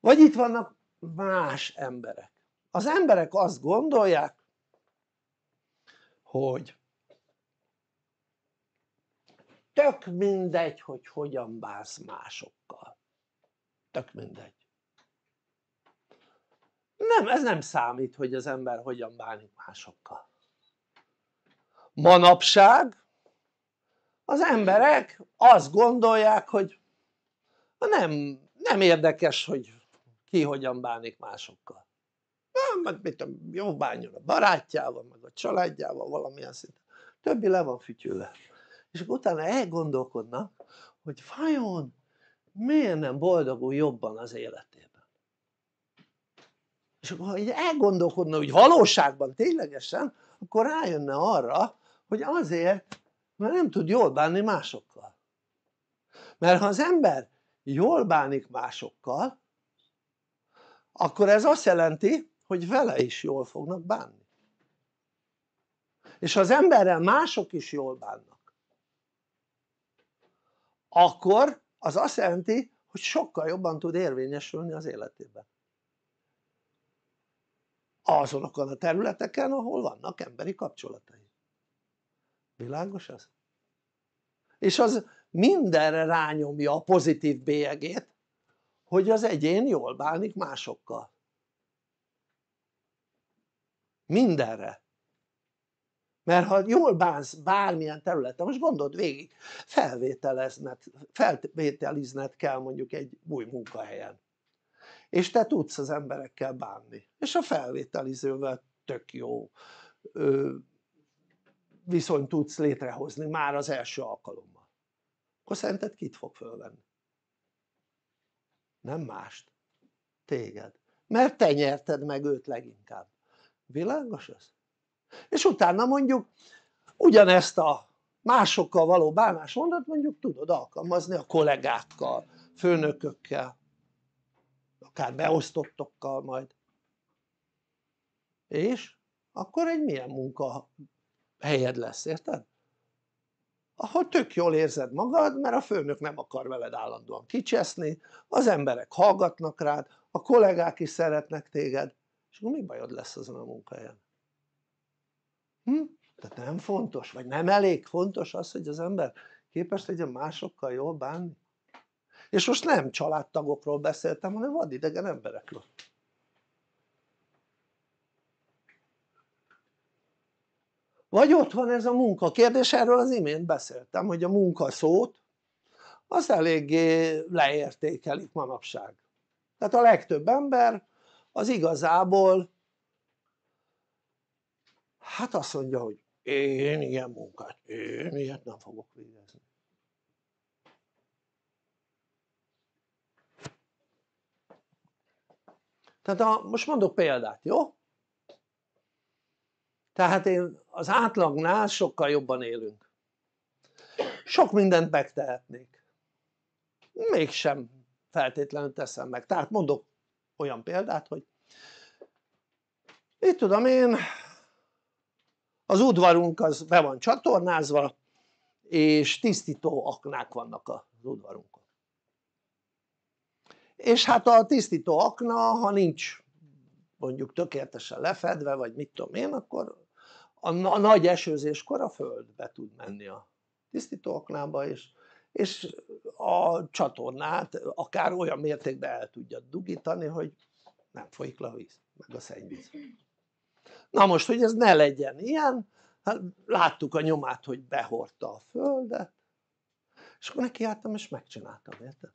Vagy itt vannak más emberek az emberek azt gondolják hogy tök mindegy hogy hogyan bánsz másokkal tök mindegy nem ez nem számít hogy az ember hogyan bánik másokkal manapság az emberek azt gondolják hogy nem, nem érdekes hogy ki hogyan bánik másokkal nem, mert mit tudom, jó bánjon a barátjával, meg a családjával valamilyen szinten többi le van fütyülve és akkor utána elgondolkodnak hogy vajon miért nem boldogul jobban az életében és akkor ha így elgondolkodna hogy valóságban ténylegesen akkor rájönne arra hogy azért mert nem tud jól bánni másokkal mert ha az ember jól bánik másokkal akkor ez azt jelenti hogy vele is jól fognak bánni és ha az emberrel mások is jól bánnak akkor az azt jelenti hogy sokkal jobban tud érvényesülni az életében azonokon a területeken ahol vannak emberi kapcsolatai világos ez? és az mindenre rányomja a pozitív bélyegét hogy az egyén jól bánik másokkal mindenre mert ha jól bánsz bármilyen területen, most gondold végig, felvételezned, felvételizned kell mondjuk egy új munkahelyen és te tudsz az emberekkel bánni és a felvételizővel tök jó viszony tudsz létrehozni már az első alkalommal akkor szerinted kit fog fölvenni? nem mást, téged, mert te nyerted meg őt leginkább, világos ez? és utána mondjuk ugyanezt a másokkal való bánásmódot mondjuk tudod alkalmazni a kollégákkal, főnökökkel, akár beosztottokkal majd és akkor egy milyen munka helyed lesz, érted? ahol tök jól érzed magad mert a főnök nem akar veled állandóan kicseszni, az emberek hallgatnak rád, a kollégák is szeretnek téged és akkor mi bajod lesz azon a munkahelyen? Hm? tehát nem fontos vagy nem elég fontos az hogy az ember képes legyen másokkal jól bánni és most nem családtagokról beszéltem hanem vadidegen emberekről vagy ott van ez a munka kérdés, erről az imént beszéltem, hogy a munka szót az eléggé leértékelik manapság tehát a legtöbb ember az igazából hát azt mondja hogy én ilyen munkát, én ilyet nem fogok végezni tehát a, most mondok példát, jó? tehát én az átlagnál sokkal jobban élünk sok mindent megtehetnék mégsem feltétlenül teszem meg, tehát mondok olyan példát hogy itt tudom én az udvarunk az be van csatornázva és tisztító aknák vannak az udvarunkon és hát a tisztító akna ha nincs mondjuk tökéletesen lefedve vagy mit tudom én akkor a, a nagy esőzéskor a földbe tud menni a tisztítóaknába és, és a csatornát akár olyan mértékben el tudja dugítani hogy nem folyik le a víz meg a szennyvíz na most hogy ez ne legyen ilyen hát láttuk a nyomát hogy behordta a földet és akkor nekiálltam és megcsináltam érted?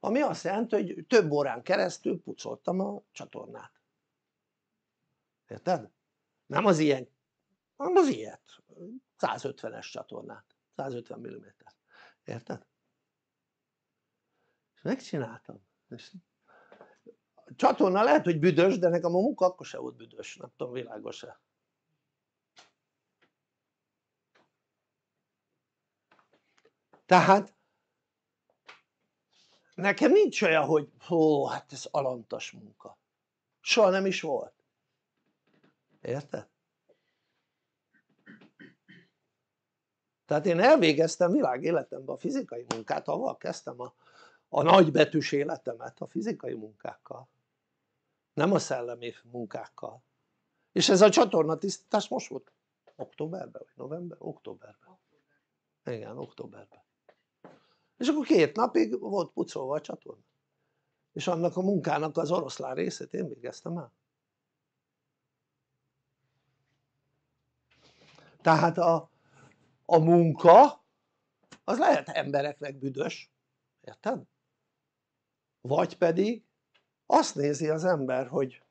ami azt jelenti hogy több órán keresztül pucoltam a csatornát érted? nem az ilyen, hanem az ilyet 150-es csatornát, 150 mm érted? és megcsináltam és a csatorna lehet hogy büdös de nekem a munka akkor se volt büdös nem tudom világos-e tehát nekem nincs olyan hogy hó hát ez alantas munka soha nem is volt Érted? Tehát én elvégeztem világéletemben a fizikai munkát, avval kezdtem a, a nagybetűs életemet a fizikai munkákkal. Nem a szellemi munkákkal. És ez a csatorna tisztítás most volt októberben, vagy november? Októberben. Igen, októberben. És akkor két napig volt pucolva a csatorna. És annak a munkának az oroszlán részét én végeztem el. tehát a, a munka az lehet embereknek büdös, érted? vagy pedig azt nézi az ember hogy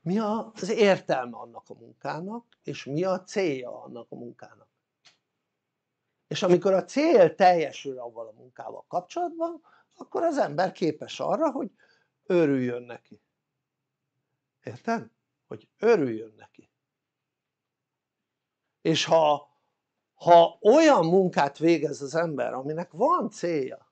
mi az értelme annak a munkának és mi a célja annak a munkának és amikor a cél teljesül avval a munkával kapcsolatban akkor az ember képes arra hogy örüljön neki érted? hogy örüljön neki és ha, ha olyan munkát végez az ember aminek van célja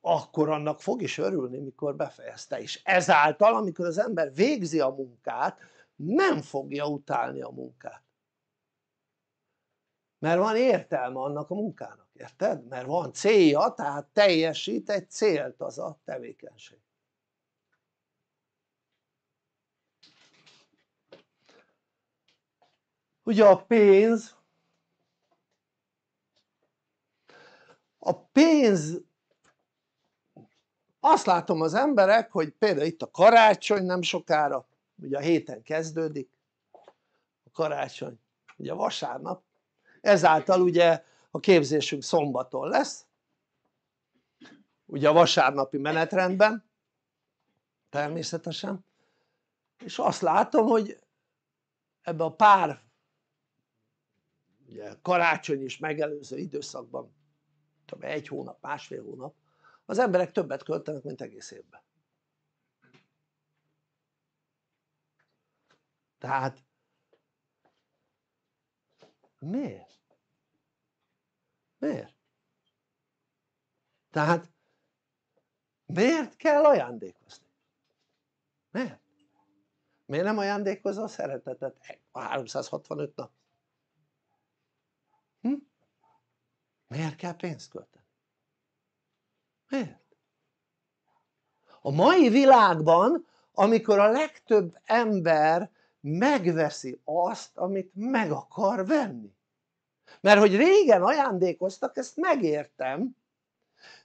akkor annak fog is örülni mikor befejezte is. ezáltal amikor az ember végzi a munkát nem fogja utálni a munkát mert van értelme annak a munkának, érted? mert van célja, tehát teljesít egy célt az a tevékenység Ugye a pénz, a pénz, azt látom az emberek, hogy például itt a karácsony nem sokára, ugye a héten kezdődik a karácsony, ugye a vasárnap, ezáltal ugye a képzésünk szombaton lesz, ugye a vasárnapi menetrendben, természetesen, és azt látom, hogy ebbe a pár ugye karácsony és megelőző időszakban tudom, egy hónap, másfél hónap az emberek többet költenek mint egész évben tehát miért? miért? tehát miért kell ajándékozni? miért? miért nem ajándékozza a szeretetet 365 nap? Hm? Miért kell pénzt költeni? Miért? A mai világban, amikor a legtöbb ember megveszi azt, amit meg akar venni. Mert hogy régen ajándékoztak, ezt megértem,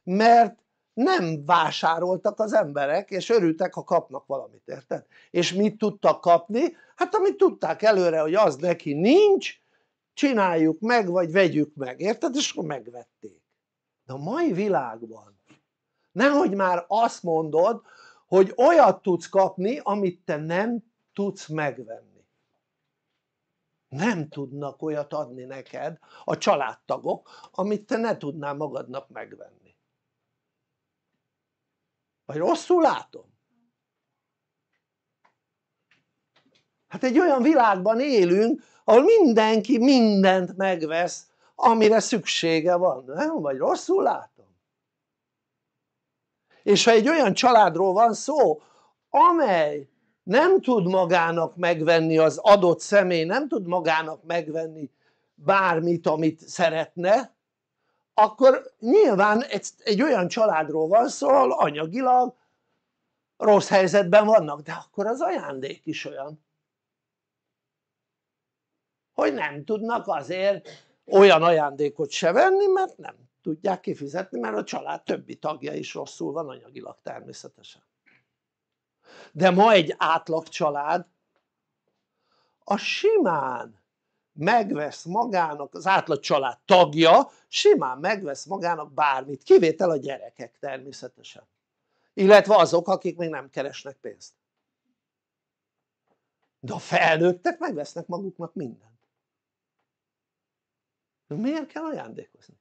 mert nem vásároltak az emberek, és örültek, ha kapnak valamit, érted? És mit tudtak kapni? Hát amit tudták előre, hogy az neki nincs, csináljuk meg, vagy vegyük meg, érted? És akkor megvették. De a mai világban nehogy már azt mondod, hogy olyat tudsz kapni, amit te nem tudsz megvenni. Nem tudnak olyat adni neked a családtagok, amit te ne tudnál magadnak megvenni. Vagy rosszul látom? Hát egy olyan világban élünk, ahol mindenki mindent megvesz amire szüksége van, nem? vagy rosszul látom? és ha egy olyan családról van szó amely nem tud magának megvenni az adott személy nem tud magának megvenni bármit amit szeretne akkor nyilván egy, egy olyan családról van szó ahol anyagilag rossz helyzetben vannak de akkor az ajándék is olyan hogy nem tudnak azért olyan ajándékot se venni mert nem tudják kifizetni mert a család többi tagja is rosszul van anyagilag természetesen de ma egy átlag család a simán megvesz magának, az átlag család tagja simán megvesz magának bármit, kivétel a gyerekek természetesen illetve azok akik még nem keresnek pénzt de a felnőttek megvesznek maguknak mindent miért kell ajándékozni?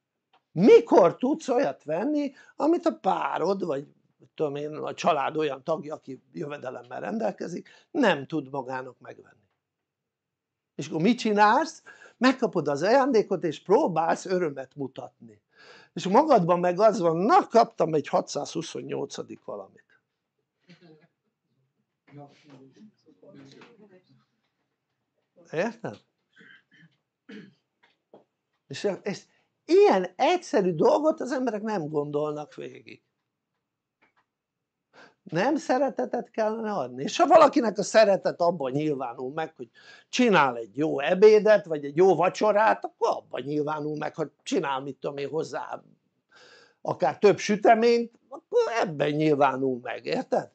mikor tudsz olyat venni amit a párod vagy tudom én a család olyan tagja aki jövedelemmel rendelkezik nem tud magának megvenni és akkor mit csinálsz? megkapod az ajándékot és próbálsz örömet mutatni és magadban meg az van na kaptam egy 628 valamit érted? és, és ilyen egyszerű dolgot az emberek nem gondolnak végig nem szeretetet kellene adni és ha valakinek a szeretet abban nyilvánul meg hogy csinál egy jó ebédet vagy egy jó vacsorát akkor abban nyilvánul meg hogy csinál mit tudom én hozzá akár több süteményt akkor ebben nyilvánul meg érted?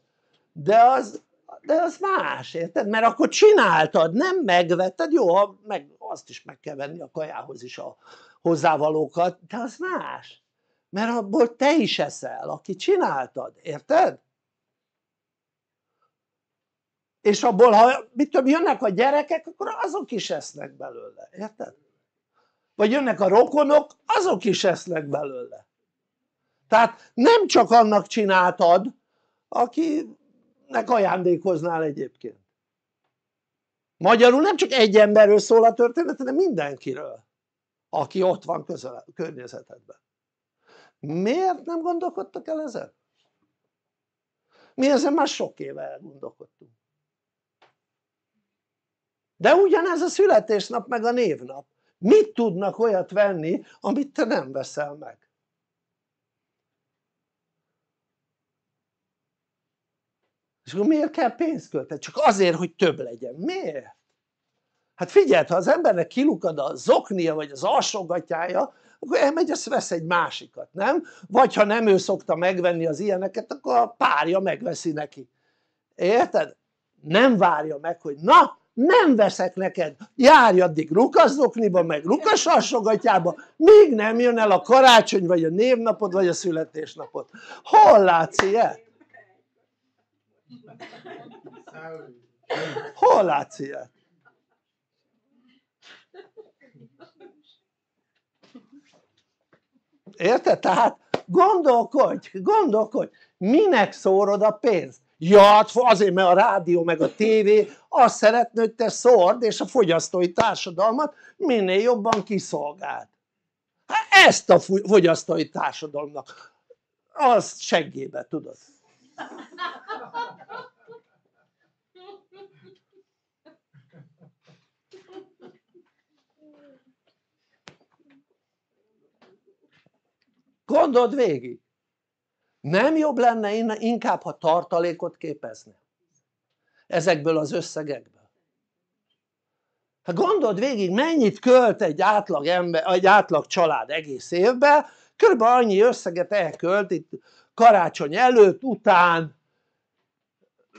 de az de az más, érted? Mert akkor csináltad, nem megvetted, jó, ha meg, azt is meg kell venni a kajához is a hozzávalókat, de az más, mert abból te is eszel, aki csináltad, érted? és abból ha mit tudom, jönnek a gyerekek akkor azok is esznek belőle, érted? vagy jönnek a rokonok azok is esznek belőle tehát nem csak annak csináltad aki nek ajándékoznál egyébként magyarul nem csak egy emberről szól a történet hanem mindenkiről aki ott van közel, környezetedben miért nem gondolkodtak el ezen? mi ezen már sok éve elgondolkodtunk de ugyanez a születésnap meg a névnap mit tudnak olyat venni amit te nem veszel meg? És akkor miért kell pénzt költeni? Csak azért, hogy több legyen. Miért? Hát figyeld, ha az embernek kilukad a zoknia vagy az alsógatyája, akkor elmegy, azt vesz egy másikat, nem? Vagy ha nem ő szokta megvenni az ilyeneket, akkor a párja megveszi neki. Érted? Nem várja meg, hogy na, nem veszek neked, járj addig Lukasz zokniba, meg Lukasz alsogatjába, míg nem jön el a karácsony, vagy a névnapod, vagy a születésnapod. Hol látsz ilyet? Hol látsz ilyet? Érted? Tehát gondolkodj, gondolkodj, minek szórod a pénzt? Ja, hát azért, mert a rádió meg a tévé azt szeretné, hogy te szord, és a fogyasztói társadalmat minél jobban kiszolgált. Hát ezt a fogyasztói társadalomnak az seggébe, tudod. Gondold végig! Nem jobb lenne inkább, ha tartalékot képezne ezekből az összegekből? Hát gondold végig, mennyit költ egy átlag, ember, egy átlag család egész évben, kb. annyi összeget elkölt itt karácsony előtt, után,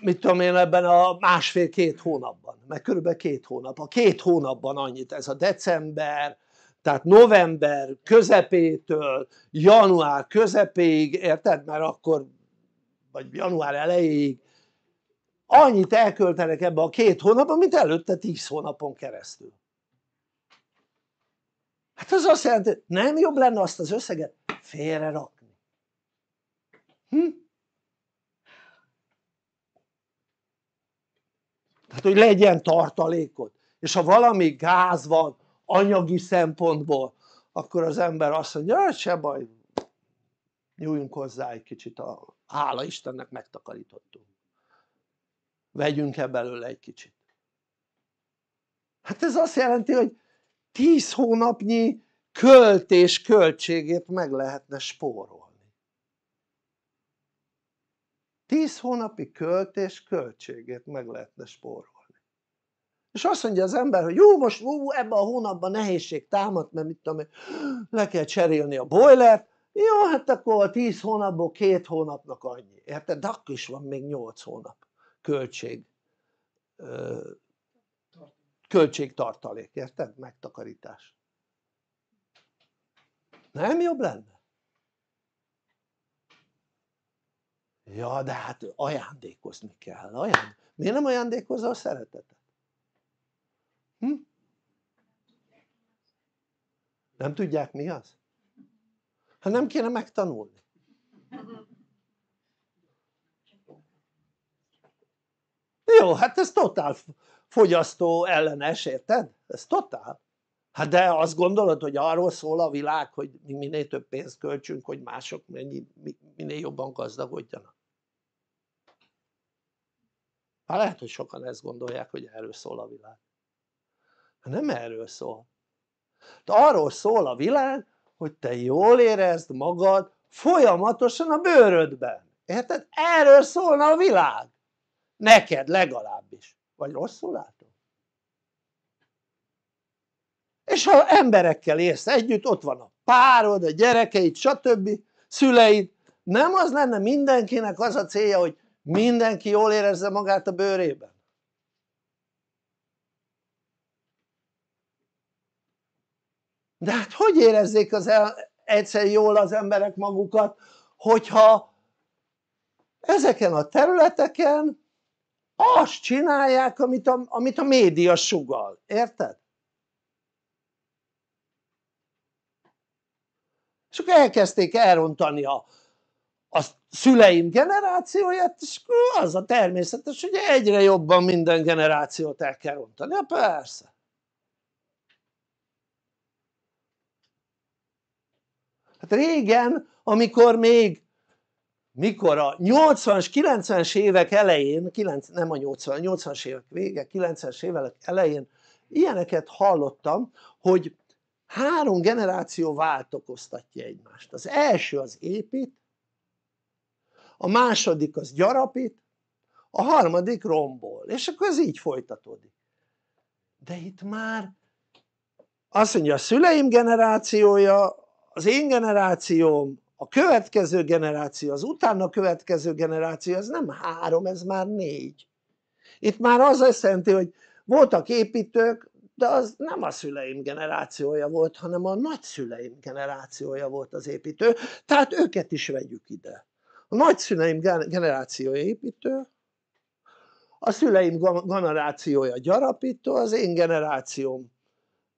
mit tudom én ebben a másfél-két hónapban, meg körülbelül két hónap, a két hónapban annyit ez a december, tehát november közepétől január közepéig, érted? mert akkor, vagy január elejéig annyit elköltenek ebbe a két hónapban, mint előtte tíz hónapon keresztül hát az azt jelenti, nem jobb lenne azt az összeget félre rak Hm? Tehát, hogy legyen tartalékod. És ha valami gáz van anyagi szempontból, akkor az ember azt mondja, hogy se baj, nyújjunk hozzá egy kicsit, a, hála Istennek megtakarítottunk. Vegyünk -e belőle egy kicsit. Hát ez azt jelenti, hogy tíz hónapnyi költés költségét meg lehetne spórolni. 10 hónapi költés költségét meg lehetne spórolni és azt mondja az ember hogy jó most ú, ebben a hónapban nehézség támadt mert mit tudom le kell cserélni a boilert jó hát akkor a 10 hónapból két hónapnak annyi érted? de akkor is van még 8 hónap költség költségtartalék, érted? megtakarítás nem jobb lenne? ja de hát ajándékozni kell, Ajánd... miért nem ajándékozza a szeretetet? Hm? nem tudják mi az? hát nem kéne megtanulni jó hát ez totál fogyasztó ellenes érted? ez totál hát de azt gondolod hogy arról szól a világ hogy mi minél több pénzt költsünk hogy mások mennyi, minél jobban gazdagodjanak hát lehet hogy sokan ezt gondolják hogy erről szól a világ hát nem erről szól de arról szól a világ hogy te jól érezd magad folyamatosan a bőrödben érted? erről szólna a világ neked legalábbis vagy rosszul áll? és ha emberekkel élsz együtt, ott van a párod, a gyerekeid, stb. szüleid, nem az lenne mindenkinek az a célja, hogy mindenki jól érezze magát a bőrében? de hát hogy érezzék az el, egyszer jól az emberek magukat hogyha ezeken a területeken azt csinálják amit a, amit a média sugal, érted? és akkor elkezdték elrontani a, a szüleim generációját és az a természetes hogy egyre jobban minden generációt el kell rontani, ja, persze hát régen amikor még mikor a 80-as, 90-es évek elején, 9, nem a 80, 80-as évek vége, 90-es évek elején ilyeneket hallottam, hogy három generáció váltokoztatja egymást az első az épít a második az gyarapít a harmadik rombol és akkor ez így folytatódik de itt már azt mondja a szüleim generációja az én generációm a következő generáció az utána következő generáció az nem három ez már négy itt már az azt jelenti hogy voltak építők de az nem a szüleim generációja volt, hanem a nagyszüleim generációja volt az építő, tehát őket is vegyük ide. A nagyszüleim generációja építő, a szüleim generációja gyarapító, az én generációm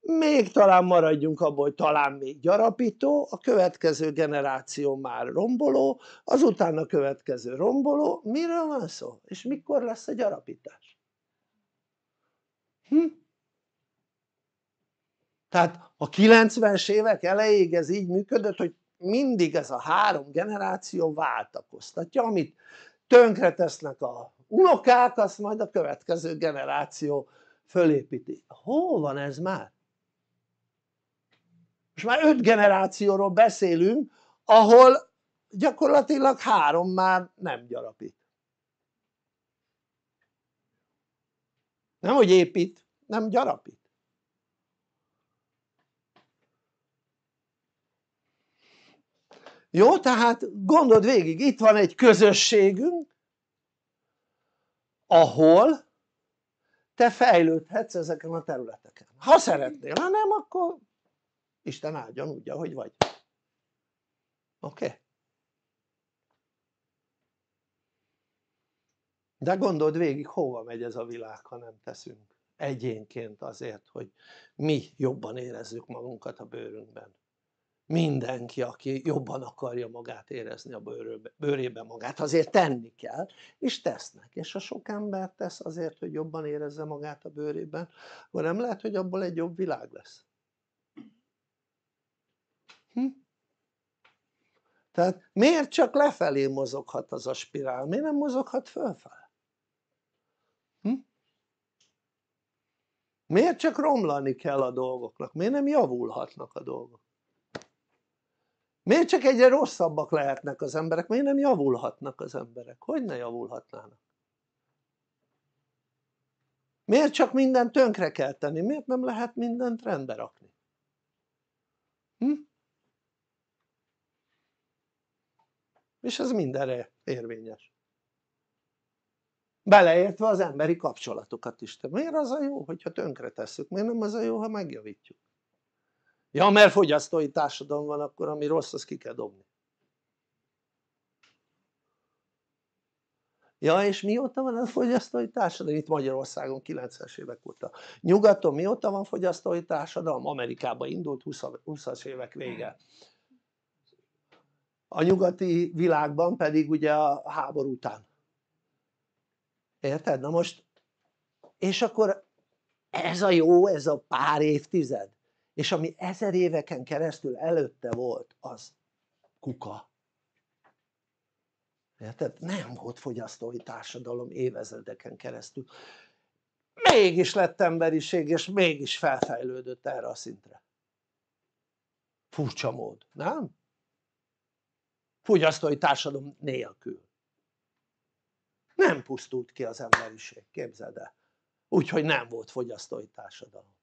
még talán maradjunk abból, hogy talán még gyarapító, a következő generáció már romboló, azután a következő romboló, miről van szó? És mikor lesz a gyarapítás? Hm? tehát a 90-es évek elejéig ez így működött hogy mindig ez a három generáció váltakoztatja amit tönkretesznek a unokák azt majd a következő generáció fölépíti hol van ez már? most már öt generációról beszélünk ahol gyakorlatilag három már nem gyarapít nem hogy épít, nem gyarapít jó? tehát gondold végig, itt van egy közösségünk ahol te fejlődhetsz ezeken a területeken, ha szeretnél, ha nem akkor Isten áldjon úgy ahogy vagy oké? Okay? de gondold végig hova megy ez a világ ha nem teszünk egyénként azért hogy mi jobban érezzük magunkat a bőrünkben mindenki, aki jobban akarja magát érezni a bőröbe, bőrébe magát, azért tenni kell, és tesznek. És ha sok ember tesz azért, hogy jobban érezze magát a bőrében, akkor nem lehet, hogy abból egy jobb világ lesz. Hm? Tehát miért csak lefelé mozoghat az a spirál? Miért nem mozoghat fölfele? Hm? Miért csak romlani kell a dolgoknak? Miért nem javulhatnak a dolgok? miért csak egyre rosszabbak lehetnek az emberek? miért nem javulhatnak az emberek? hogy ne javulhatnának? miért csak mindent tönkre kell tenni? miért nem lehet mindent rendbe rakni? Hm? és ez mindenre érvényes beleértve az emberi kapcsolatokat is, miért az a jó hogyha tönkre tesszük? miért nem az a jó ha megjavítjuk? ja mert fogyasztói társadalom van akkor ami rossz azt ki kell dobni ja és mióta van a fogyasztói társadalom? itt Magyarországon 90-es évek óta nyugaton mióta van fogyasztói társadalom? Amerikában indult 20-as évek vége a nyugati világban pedig ugye a háború után érted? na most és akkor ez a jó, ez a pár évtized és ami ezer éveken keresztül előtte volt az kuka érted? nem volt fogyasztói társadalom évezredeken keresztül mégis lett emberiség és mégis felfejlődött erre a szintre furcsa mód, nem? fogyasztói társadalom nélkül nem pusztult ki az emberiség, képzeld el úgyhogy nem volt fogyasztói társadalom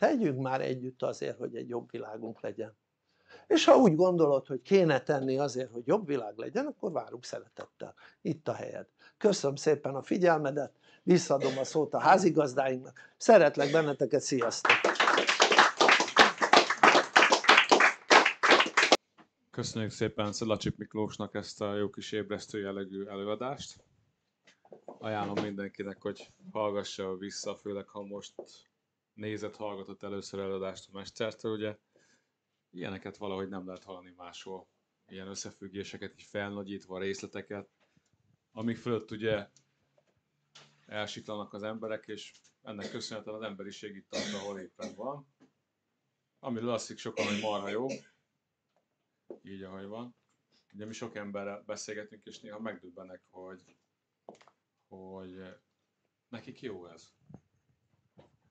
tegyünk már együtt azért hogy egy jobb világunk legyen és ha úgy gondolod hogy kéne tenni azért hogy jobb világ legyen akkor várunk szeretettel, itt a helyed köszönöm szépen a figyelmedet visszadom a szót a házigazdáinknak szeretlek benneteket, sziasztok! Köszönjük szépen Szedlacsik Miklósnak ezt a jó kis ébresztő jellegű előadást ajánlom mindenkinek hogy hallgassa vissza főleg ha most nézett, hallgatott először előadást a mestertől, ugye ilyeneket valahogy nem lehet hallani máshol. Ilyen összefüggéseket így felnagyítva, részleteket, amik fölött ugye elsiklanak az emberek, és ennek köszönhetően az emberiség itt tart, ahol éppen van. Ami azt sokan, hogy marha jó, így ahogy van. Ugye mi sok emberrel beszélgetünk, és néha megdöbbenek, hogy, hogy nekik jó ez.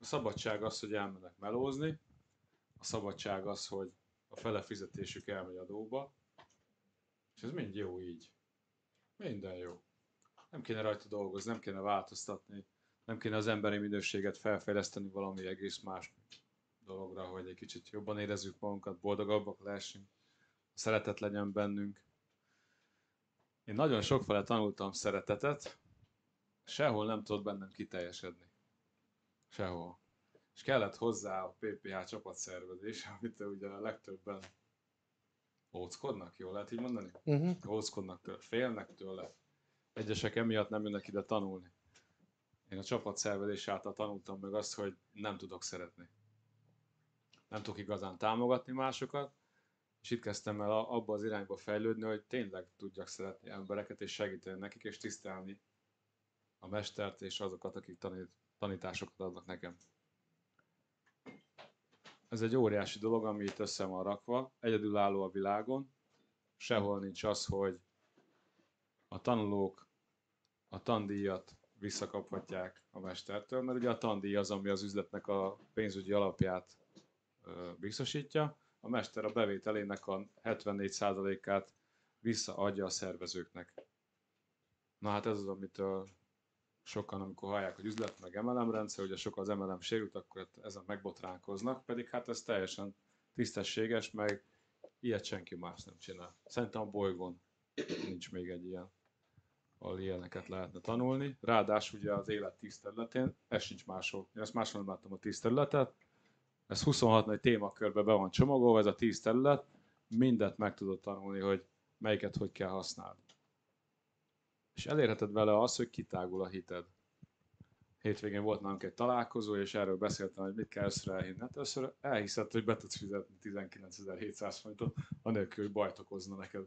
A szabadság az, hogy elmennek melózni, a szabadság az, hogy a fele fizetésük elmegy adóba, és ez mind jó így. Minden jó. Nem kéne rajta dolgozni, nem kéne változtatni, nem kéne az emberi minőséget felfejleszteni valami egész más dologra, hogy egy kicsit jobban érezzük magunkat, boldogabbak lehessünk, szeretet legyen bennünk. Én nagyon sokféle tanultam szeretetet, sehol nem tudott bennem kiteljesedni. Sehol. És kellett hozzá a PPH csapatszervezés, amit ugye a legtöbben óckodnak, jól lehet így mondani? Uh-huh. Óckodnak tőle, félnek tőle. Egyesek emiatt nem jönnek ide tanulni. Én a csapatszervezés által tanultam meg azt, hogy nem tudok szeretni. Nem tudok igazán támogatni másokat, és itt kezdtem el abba az irányba fejlődni, hogy tényleg tudjak szeretni embereket, és segíteni nekik, és tisztelni a mestert és azokat, akik tanít tanításokat adnak nekem. Ez egy óriási dolog, ami itt össze van rakva, egyedülálló a világon, sehol nincs az, hogy a tanulók a tandíjat visszakaphatják a mestertől, mert ugye a tandíj az, ami az üzletnek a pénzügyi alapját biztosítja, a mester a bevételének a 74%-át visszaadja a szervezőknek. Na hát ez az, amitől sokan, amikor hallják, hogy üzlet, meg MLM rendszer, ugye sokan az MLM sérült, akkor ezen megbotránkoznak, pedig hát ez teljesen tisztességes, meg ilyet senki más nem csinál. Szerintem a bolygón nincs még egy ilyen, ahol ilyeneket lehetne tanulni. Ráadásul ugye az élet tiszteletén, ez sincs máshol. Én ezt máshol nem láttam a tiszteletet. Ez 26 nagy témakörbe be van csomagolva, ez a tiszterület. mindet Mindent meg tudod tanulni, hogy melyiket hogy kell használni és elérheted vele azt, hogy kitágul a hited. Hétvégén volt nálunk egy találkozó, és erről beszéltem, hogy mit kell összre elhinni. Hát először elhiszed, hogy be tudsz fizetni 19.700 fontot, anélkül, hogy bajt okozna neked.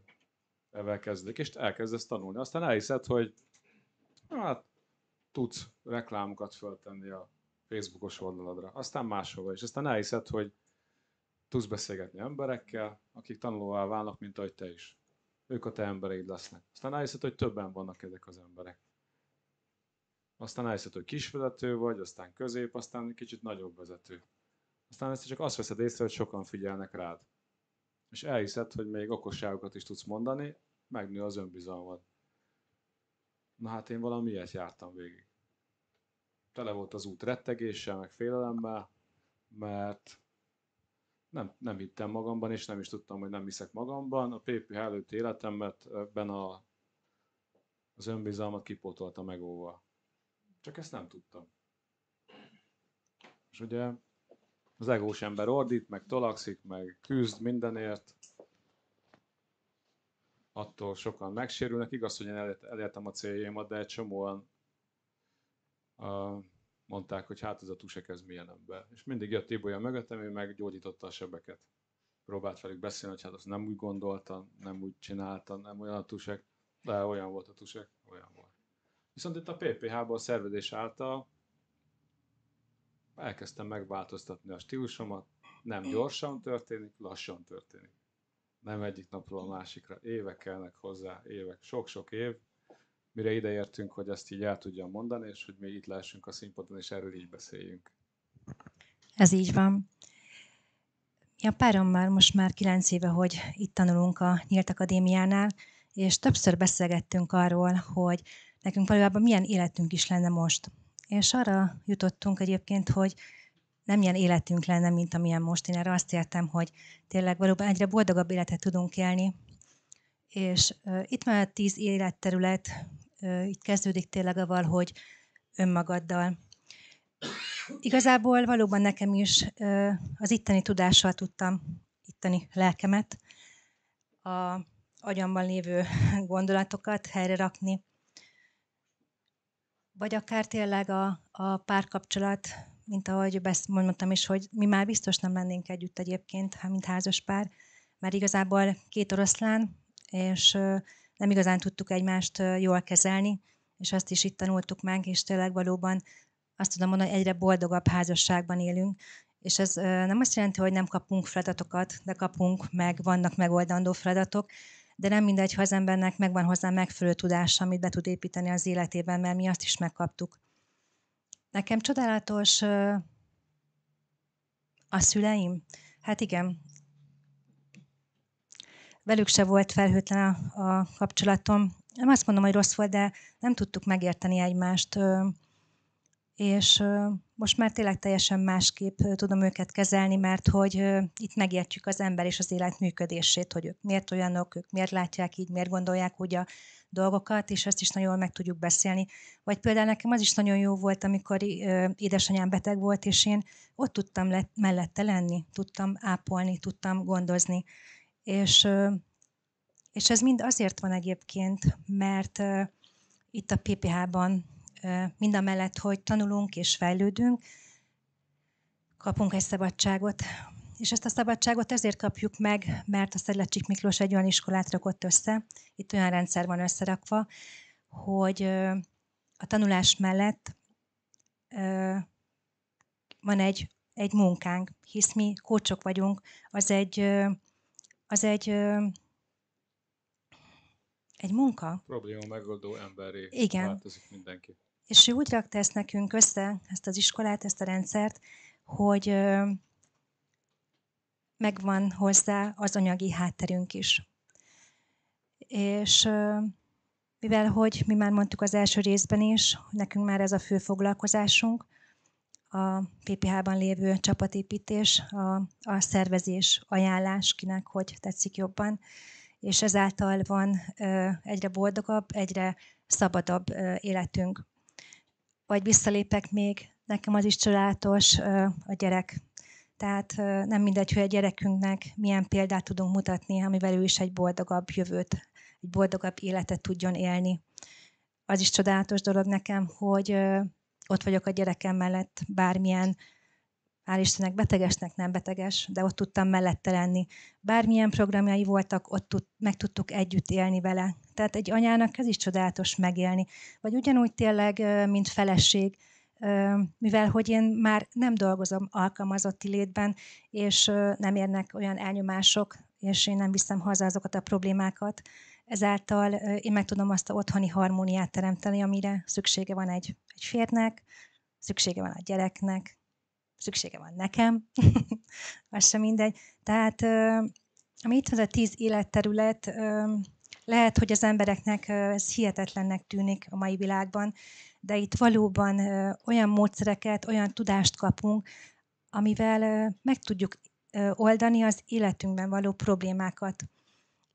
Evel kezdődik, és elkezdesz tanulni. Aztán elhiszed, hogy hát, tudsz reklámokat föltenni a Facebookos oldaladra, aztán máshova, és aztán elhiszed, hogy tudsz beszélgetni emberekkel, akik tanulóvá válnak, mint ahogy te is. Ők a te embereid lesznek. Aztán elhiszed, hogy többen vannak ezek az emberek. Aztán elhiszed, hogy kisvezető vagy, aztán közép, aztán kicsit nagyobb vezető. Aztán ezt csak azt veszed észre, hogy sokan figyelnek rád. És elhiszed, hogy még okosságokat is tudsz mondani, megnő az önbizalmad. Na hát én valami ilyet jártam végig. Tele volt az út rettegéssel, meg félelemmel, mert nem, nem hittem magamban, és nem is tudtam, hogy nem hiszek magamban. A PPH előtt életemet ebben a, az önbizalmat kipótolta meg óva. Csak ezt nem tudtam. És ugye az egós ember ordít, meg tolakszik, meg küzd mindenért, attól sokan megsérülnek. Igaz, hogy én elértem a céljaimat, de egy csomóan uh, mondták, hogy hát ez a ez milyen ember. És mindig jött Ibolya mögöttem, ő meggyógyította a sebeket. Próbált velük beszélni, hogy hát azt nem úgy gondolta, nem úgy csinálta, nem olyan a tusek, de olyan volt a tusek, olyan volt. Viszont itt a PPH-ban a szervezés által elkezdtem megváltoztatni a stílusomat, nem gyorsan történik, lassan történik. Nem egyik napról a másikra, évek kellnek hozzá, évek, sok-sok év, mire ideértünk, hogy ezt így el tudjam mondani, és hogy mi itt lássunk a színpadon, és erről így beszéljünk. Ez így van. Mi a párommal most már kilenc éve, hogy itt tanulunk a Nyílt Akadémiánál, és többször beszélgettünk arról, hogy nekünk valójában milyen életünk is lenne most. És arra jutottunk egyébként, hogy nem ilyen életünk lenne, mint amilyen most. Én erre azt értem, hogy tényleg valóban egyre boldogabb életet tudunk élni, és uh, itt már tíz életterület itt kezdődik tényleg val, hogy önmagaddal. Igazából valóban nekem is az itteni tudással tudtam itteni lelkemet, a agyamban lévő gondolatokat helyre rakni, vagy akár tényleg a, a párkapcsolat, mint ahogy mondtam is, hogy mi már biztos nem lennénk együtt egyébként, mint házas pár, mert igazából két oroszlán, és nem igazán tudtuk egymást jól kezelni, és azt is itt tanultuk meg, és tényleg valóban azt tudom mondani, hogy egyre boldogabb házasságban élünk, és ez nem azt jelenti, hogy nem kapunk feladatokat, de kapunk meg, vannak megoldandó feladatok, de nem mindegy, ha az embernek megvan hozzá megfelelő tudás, amit be tud építeni az életében, mert mi azt is megkaptuk. Nekem csodálatos a szüleim. Hát igen, velük se volt felhőtlen a, a kapcsolatom. Nem azt mondom, hogy rossz volt, de nem tudtuk megérteni egymást, és most már tényleg teljesen másképp tudom őket kezelni, mert hogy itt megértjük az ember és az élet működését, hogy ők miért olyanok, ők miért látják így, miért gondolják úgy a dolgokat, és ezt is nagyon jól meg tudjuk beszélni. Vagy például nekem az is nagyon jó volt, amikor édesanyám beteg volt, és én ott tudtam mellette lenni, tudtam ápolni, tudtam gondozni. És, és ez mind azért van egyébként, mert itt a PPH-ban mind a mellett, hogy tanulunk és fejlődünk, kapunk egy szabadságot, és ezt a szabadságot ezért kapjuk meg, mert a Szedlecsik Miklós egy olyan iskolát rakott össze, itt olyan rendszer van összerakva, hogy a tanulás mellett van egy, egy munkánk, hisz mi kócsok vagyunk, az egy az egy, egy munka. Probléma megoldó emberi Igen. változik mindenki. És ő úgy rakta ezt nekünk össze, ezt az iskolát, ezt a rendszert, hogy megvan hozzá az anyagi hátterünk is. És mivel hogy mi már mondtuk az első részben is, nekünk már ez a fő foglalkozásunk, a PPH-ban lévő csapatépítés, a, a szervezés, ajánlás, kinek hogy tetszik jobban, és ezáltal van egyre boldogabb, egyre szabadabb életünk. Vagy visszalépek még, nekem az is csodálatos a gyerek. Tehát nem mindegy, hogy a gyerekünknek milyen példát tudunk mutatni, amivel ő is egy boldogabb jövőt, egy boldogabb életet tudjon élni. Az is csodálatos dolog nekem, hogy ott vagyok a gyerekem mellett bármilyen, hál' Istennek betegesnek, nem beteges, de ott tudtam mellette lenni. Bármilyen programjai voltak, ott tud, meg tudtuk együtt élni vele. Tehát egy anyának ez is csodálatos megélni. Vagy ugyanúgy tényleg, mint feleség, mivel hogy én már nem dolgozom alkalmazotti létben, és nem érnek olyan elnyomások, és én nem viszem haza azokat a problémákat, Ezáltal én meg tudom azt a otthoni harmóniát teremteni, amire szüksége van egy, egy férnek, szüksége van a gyereknek, szüksége van nekem, (laughs) az sem mindegy. Tehát ami itt van, a tíz életterület, lehet, hogy az embereknek ez hihetetlennek tűnik a mai világban, de itt valóban olyan módszereket, olyan tudást kapunk, amivel meg tudjuk oldani az életünkben való problémákat.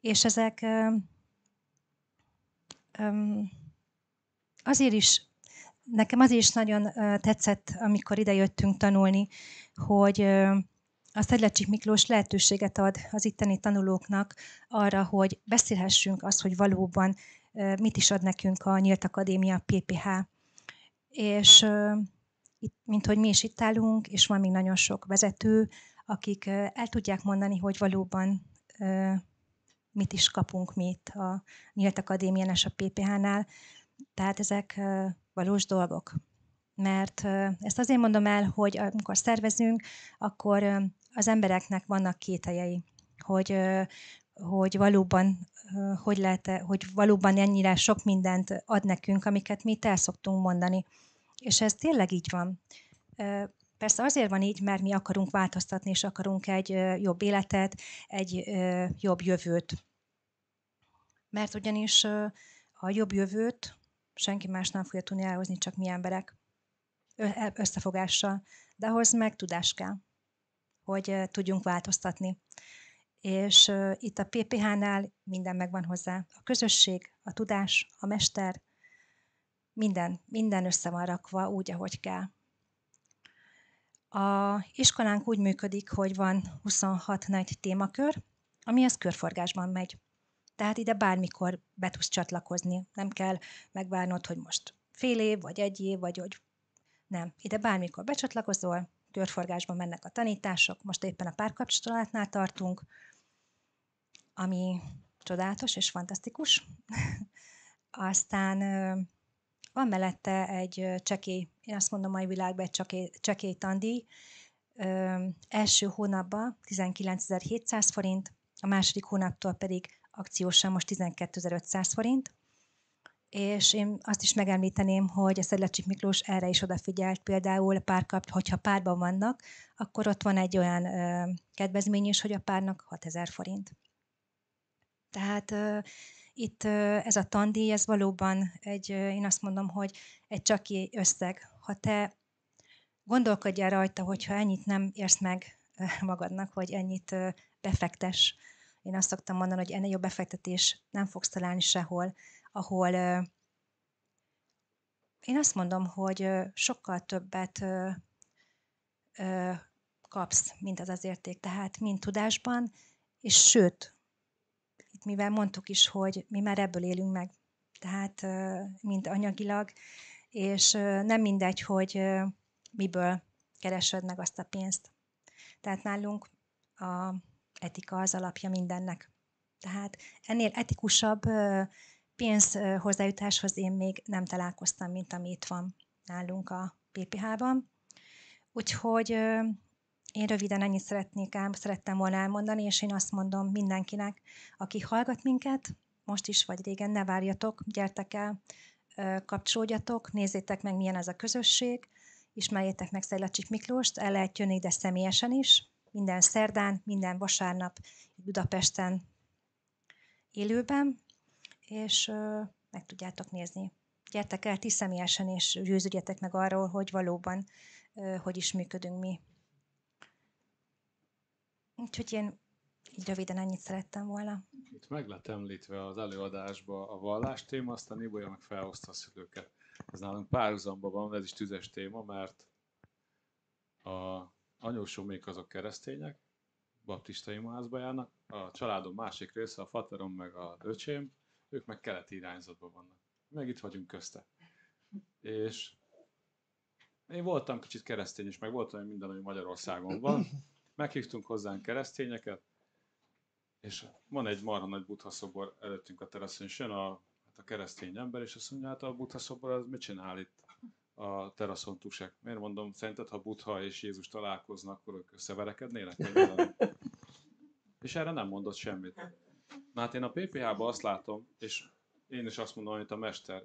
És ezek azért is, nekem azért is nagyon tetszett, amikor idejöttünk tanulni, hogy a Szedlecsik Miklós lehetőséget ad az itteni tanulóknak arra, hogy beszélhessünk azt, hogy valóban mit is ad nekünk a Nyílt Akadémia PPH. És itt, mint hogy mi is itt állunk, és van még nagyon sok vezető, akik el tudják mondani, hogy valóban mit is kapunk mi itt a Nyílt Akadémián és a PPH-nál. Tehát ezek valós dolgok. Mert ezt azért mondom el, hogy amikor szervezünk, akkor az embereknek vannak kételjei, hogy, hogy valóban hogy lehet -e, hogy valóban ennyire sok mindent ad nekünk, amiket mi el szoktunk mondani. És ez tényleg így van. Persze azért van így, mert mi akarunk változtatni, és akarunk egy jobb életet, egy jobb jövőt mert ugyanis a jobb jövőt senki más nem fogja tudni elhozni, csak mi emberek e, összefogással. De ahhoz meg tudás kell, hogy tudjunk változtatni. És itt a PPH-nál minden megvan hozzá. A közösség, a tudás, a mester, minden, minden össze van rakva úgy, ahogy kell. A iskolánk úgy működik, hogy van 26 nagy témakör, az körforgásban megy. Tehát ide bármikor be tudsz csatlakozni. Nem kell megvárnod, hogy most fél év, vagy egy év, vagy hogy nem. Ide bármikor becsatlakozol, körforgásban mennek a tanítások, most éppen a párkapcsolatnál tartunk, ami csodálatos és fantasztikus. (laughs) Aztán van mellette egy csekély, én azt mondom, mai világban egy csekély, csekély tandíj. Ö, első hónapban 19.700 forint, a második hónaptól pedig akciósan most 12.500 forint, és én azt is megemlíteném, hogy a Szedlacsik Miklós erre is odafigyelt, például párkap, hogyha párban vannak, akkor ott van egy olyan ö, kedvezmény is, hogy a párnak 6000 forint. Tehát ö, itt ö, ez a tandíj, ez valóban egy, ö, én azt mondom, hogy egy csaki összeg. Ha te gondolkodjál rajta, hogyha ennyit nem érsz meg magadnak, vagy ennyit befektes én azt szoktam mondani, hogy ennél jobb befektetés nem fogsz találni sehol, ahol én azt mondom, hogy sokkal többet kapsz, mint az az érték. Tehát mind tudásban, és sőt, itt mivel mondtuk is, hogy mi már ebből élünk meg, tehát mind anyagilag, és nem mindegy, hogy miből keresed meg azt a pénzt. Tehát nálunk a etika az alapja mindennek. Tehát ennél etikusabb pénzhozzájutáshoz én még nem találkoztam, mint ami itt van nálunk a PPH-ban. Úgyhogy én röviden ennyit szeretnék, ám, szerettem volna elmondani, és én azt mondom mindenkinek, aki hallgat minket, most is vagy régen, ne várjatok, gyertek el, kapcsolódjatok, nézzétek meg, milyen ez a közösség, ismerjétek meg Szejlacsik Miklóst, el lehet jönni ide személyesen is, minden szerdán, minden vasárnap Budapesten élőben, és meg tudjátok nézni. Gyertek el ti személyesen, és győződjetek meg arról, hogy valóban hogy is működünk mi. Úgyhogy én így röviden ennyit szerettem volna. Itt meg lett említve az előadásba a vallás téma, aztán Ibolya meg felhozta a szülőket. Ez nálunk párhuzamba van, ez is tüzes téma, mert a anyósomék azok keresztények, baptista imaházba járnak, a családom másik része, a faterom meg a öcsém, ők meg keleti irányzatban vannak. Meg itt vagyunk közte. És én voltam kicsit keresztény is, meg voltam hogy minden, ami Magyarországon van. Meghívtunk hozzánk keresztényeket, és van egy marha nagy buthaszobor előttünk a teraszon, és jön a, hát a keresztény ember, és azt mondja, hát a buthaszobor az mit csinál itt? a teraszon tusek. Miért mondom, szerinted, ha Butha és Jézus találkoznak, akkor ők összeverekednének? és erre nem mondott semmit. Na hát én a PPH-ban azt látom, és én is azt mondom, amit a mester.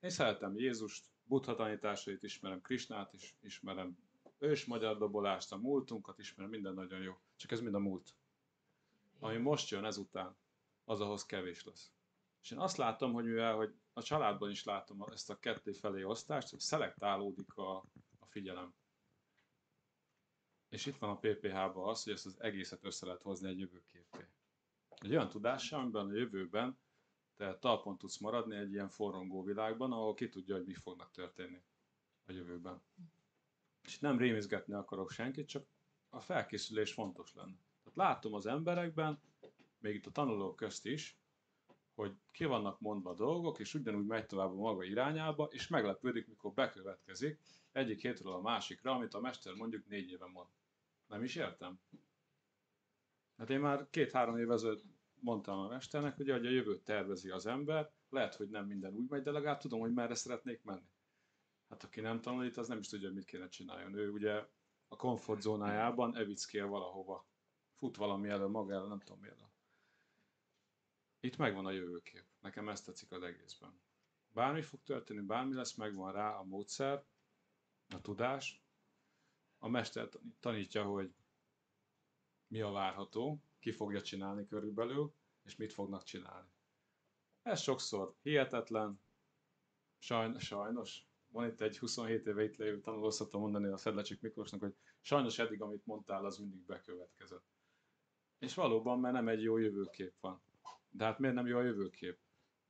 Én szeretem Jézust, Butha tanításait ismerem, Krisnát is ismerem, ős magyar dobolást, a múltunkat ismerem, minden nagyon jó. Csak ez mind a múlt. Ami most jön ezután, az ahhoz kevés lesz. És én azt látom, hogy mivel, hogy a családban is látom ezt a ketté felé osztást, hogy szelektálódik a, a figyelem. És itt van a PPH-ban az, hogy ezt az egészet össze lehet hozni egy jövőképé. Egy olyan tudással, amiben a jövőben te talpon tudsz maradni egy ilyen forrongó világban, ahol ki tudja, hogy mi fognak történni a jövőben. És nem rémizgetni akarok senkit, csak a felkészülés fontos lenne. Tehát látom az emberekben, még itt a tanulók közt is, hogy ki vannak mondva dolgok, és ugyanúgy megy tovább a maga irányába, és meglepődik, mikor bekövetkezik egyik hétről a másikra, amit a mester mondjuk négy éve mond. Nem is értem. Hát én már két-három év ezelőtt mondtam a mesternek, ugye, hogy a jövőt tervezi az ember, lehet, hogy nem minden úgy megy, de legalább tudom, hogy merre szeretnék menni. Hát aki nem tanulít, az nem is tudja, mit kéne csináljon. Ő ugye a komfortzónájában evickél valahova. Fut valami elő maga elő, nem tudom miért. Itt megvan a jövőkép. Nekem ezt tetszik az egészben. Bármi fog történni, bármi lesz, megvan rá a módszer, a tudás. A mester tanítja, hogy mi a várható, ki fogja csinálni körülbelül, és mit fognak csinálni. Ez sokszor hihetetlen, sajnos, sajnos. Van itt egy 27 éve itt lévő tanuló, szoktam mondani a Szedlecsik Miklósnak, hogy sajnos eddig, amit mondtál, az mindig bekövetkezett. És valóban, mert nem egy jó jövőkép van. De hát miért nem jó a jövőkép?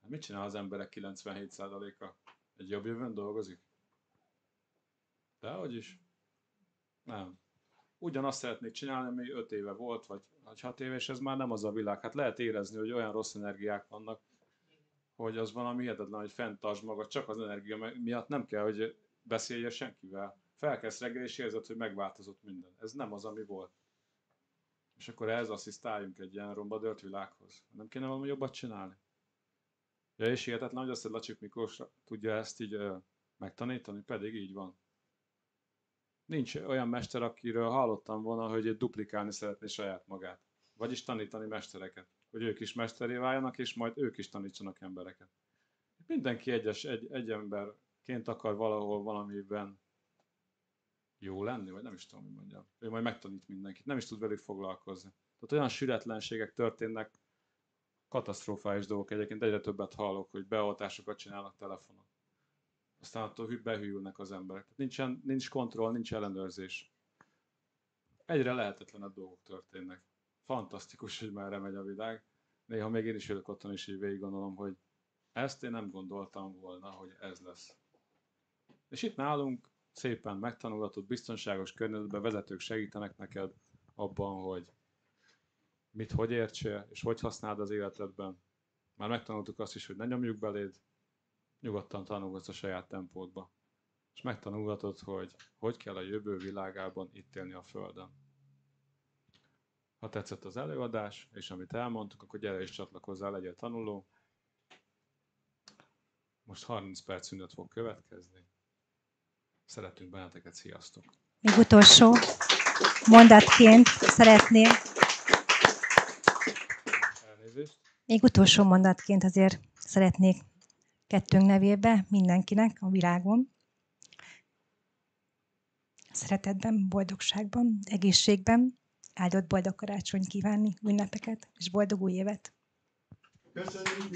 Hát mit csinál az emberek 97%-a? Egy jobb jövőn dolgozik? hogy is. Nem. Ugyanazt szeretnék csinálni, ami 5 éve volt, vagy 6 éve, és ez már nem az a világ. Hát lehet érezni, hogy olyan rossz energiák vannak, hogy az valami hihetetlen, hogy fenntartsd magad, csak az energia miatt nem kell, hogy beszélje senkivel. felkezd reggel, és érzed, hogy megváltozott minden. Ez nem az, ami volt és akkor ez asszisztáljunk egy ilyen romba dölt világhoz. Nem kéne valami jobbat csinálni? Ja, és hihetetlen, hogy azt, hogy Lacsik Miklós tudja ezt így ö, megtanítani, pedig így van. Nincs olyan mester, akiről hallottam volna, hogy egy duplikálni szeretné saját magát. Vagyis tanítani mestereket, hogy ők is mesteré váljanak, és majd ők is tanítsanak embereket. Mindenki egyes, egy, egy emberként akar valahol valamiben jó lenni, vagy nem is tudom, hogy mondjam. Ő majd megtanít mindenkit, nem is tud velük foglalkozni. Tehát olyan sületlenségek történnek, katasztrofális dolgok egyébként, egyre többet hallok, hogy beoltásokat csinálnak telefonon. Aztán attól behűlnek az emberek. Tehát nincsen, nincs kontroll, nincs ellenőrzés. Egyre lehetetlenebb dolgok történnek. Fantasztikus, hogy merre megy a világ. Néha még én is ülök otthon, és így végig gondolom, hogy ezt én nem gondoltam volna, hogy ez lesz. És itt nálunk szépen megtanulhatod, biztonságos környezetben vezetők segítenek neked abban, hogy mit hogy értsél, és hogy használd az életedben. Már megtanultuk azt is, hogy ne nyomjuk beléd, nyugodtan tanulhatsz a saját tempódba. És megtanulhatod, hogy hogy kell a jövő világában itt élni a Földön. Ha tetszett az előadás, és amit elmondtuk, akkor gyere és el legyél tanuló. Most 30 perc szünet fog következni. Szeretünk benneteket, sziasztok! Még utolsó mondatként szeretném. Elnézést. Még utolsó mondatként azért szeretnék kettőnk nevébe mindenkinek a világon. Szeretetben, boldogságban, egészségben áldott boldog karácsony kívánni, ünnepeket és boldog új évet. Köszönjük!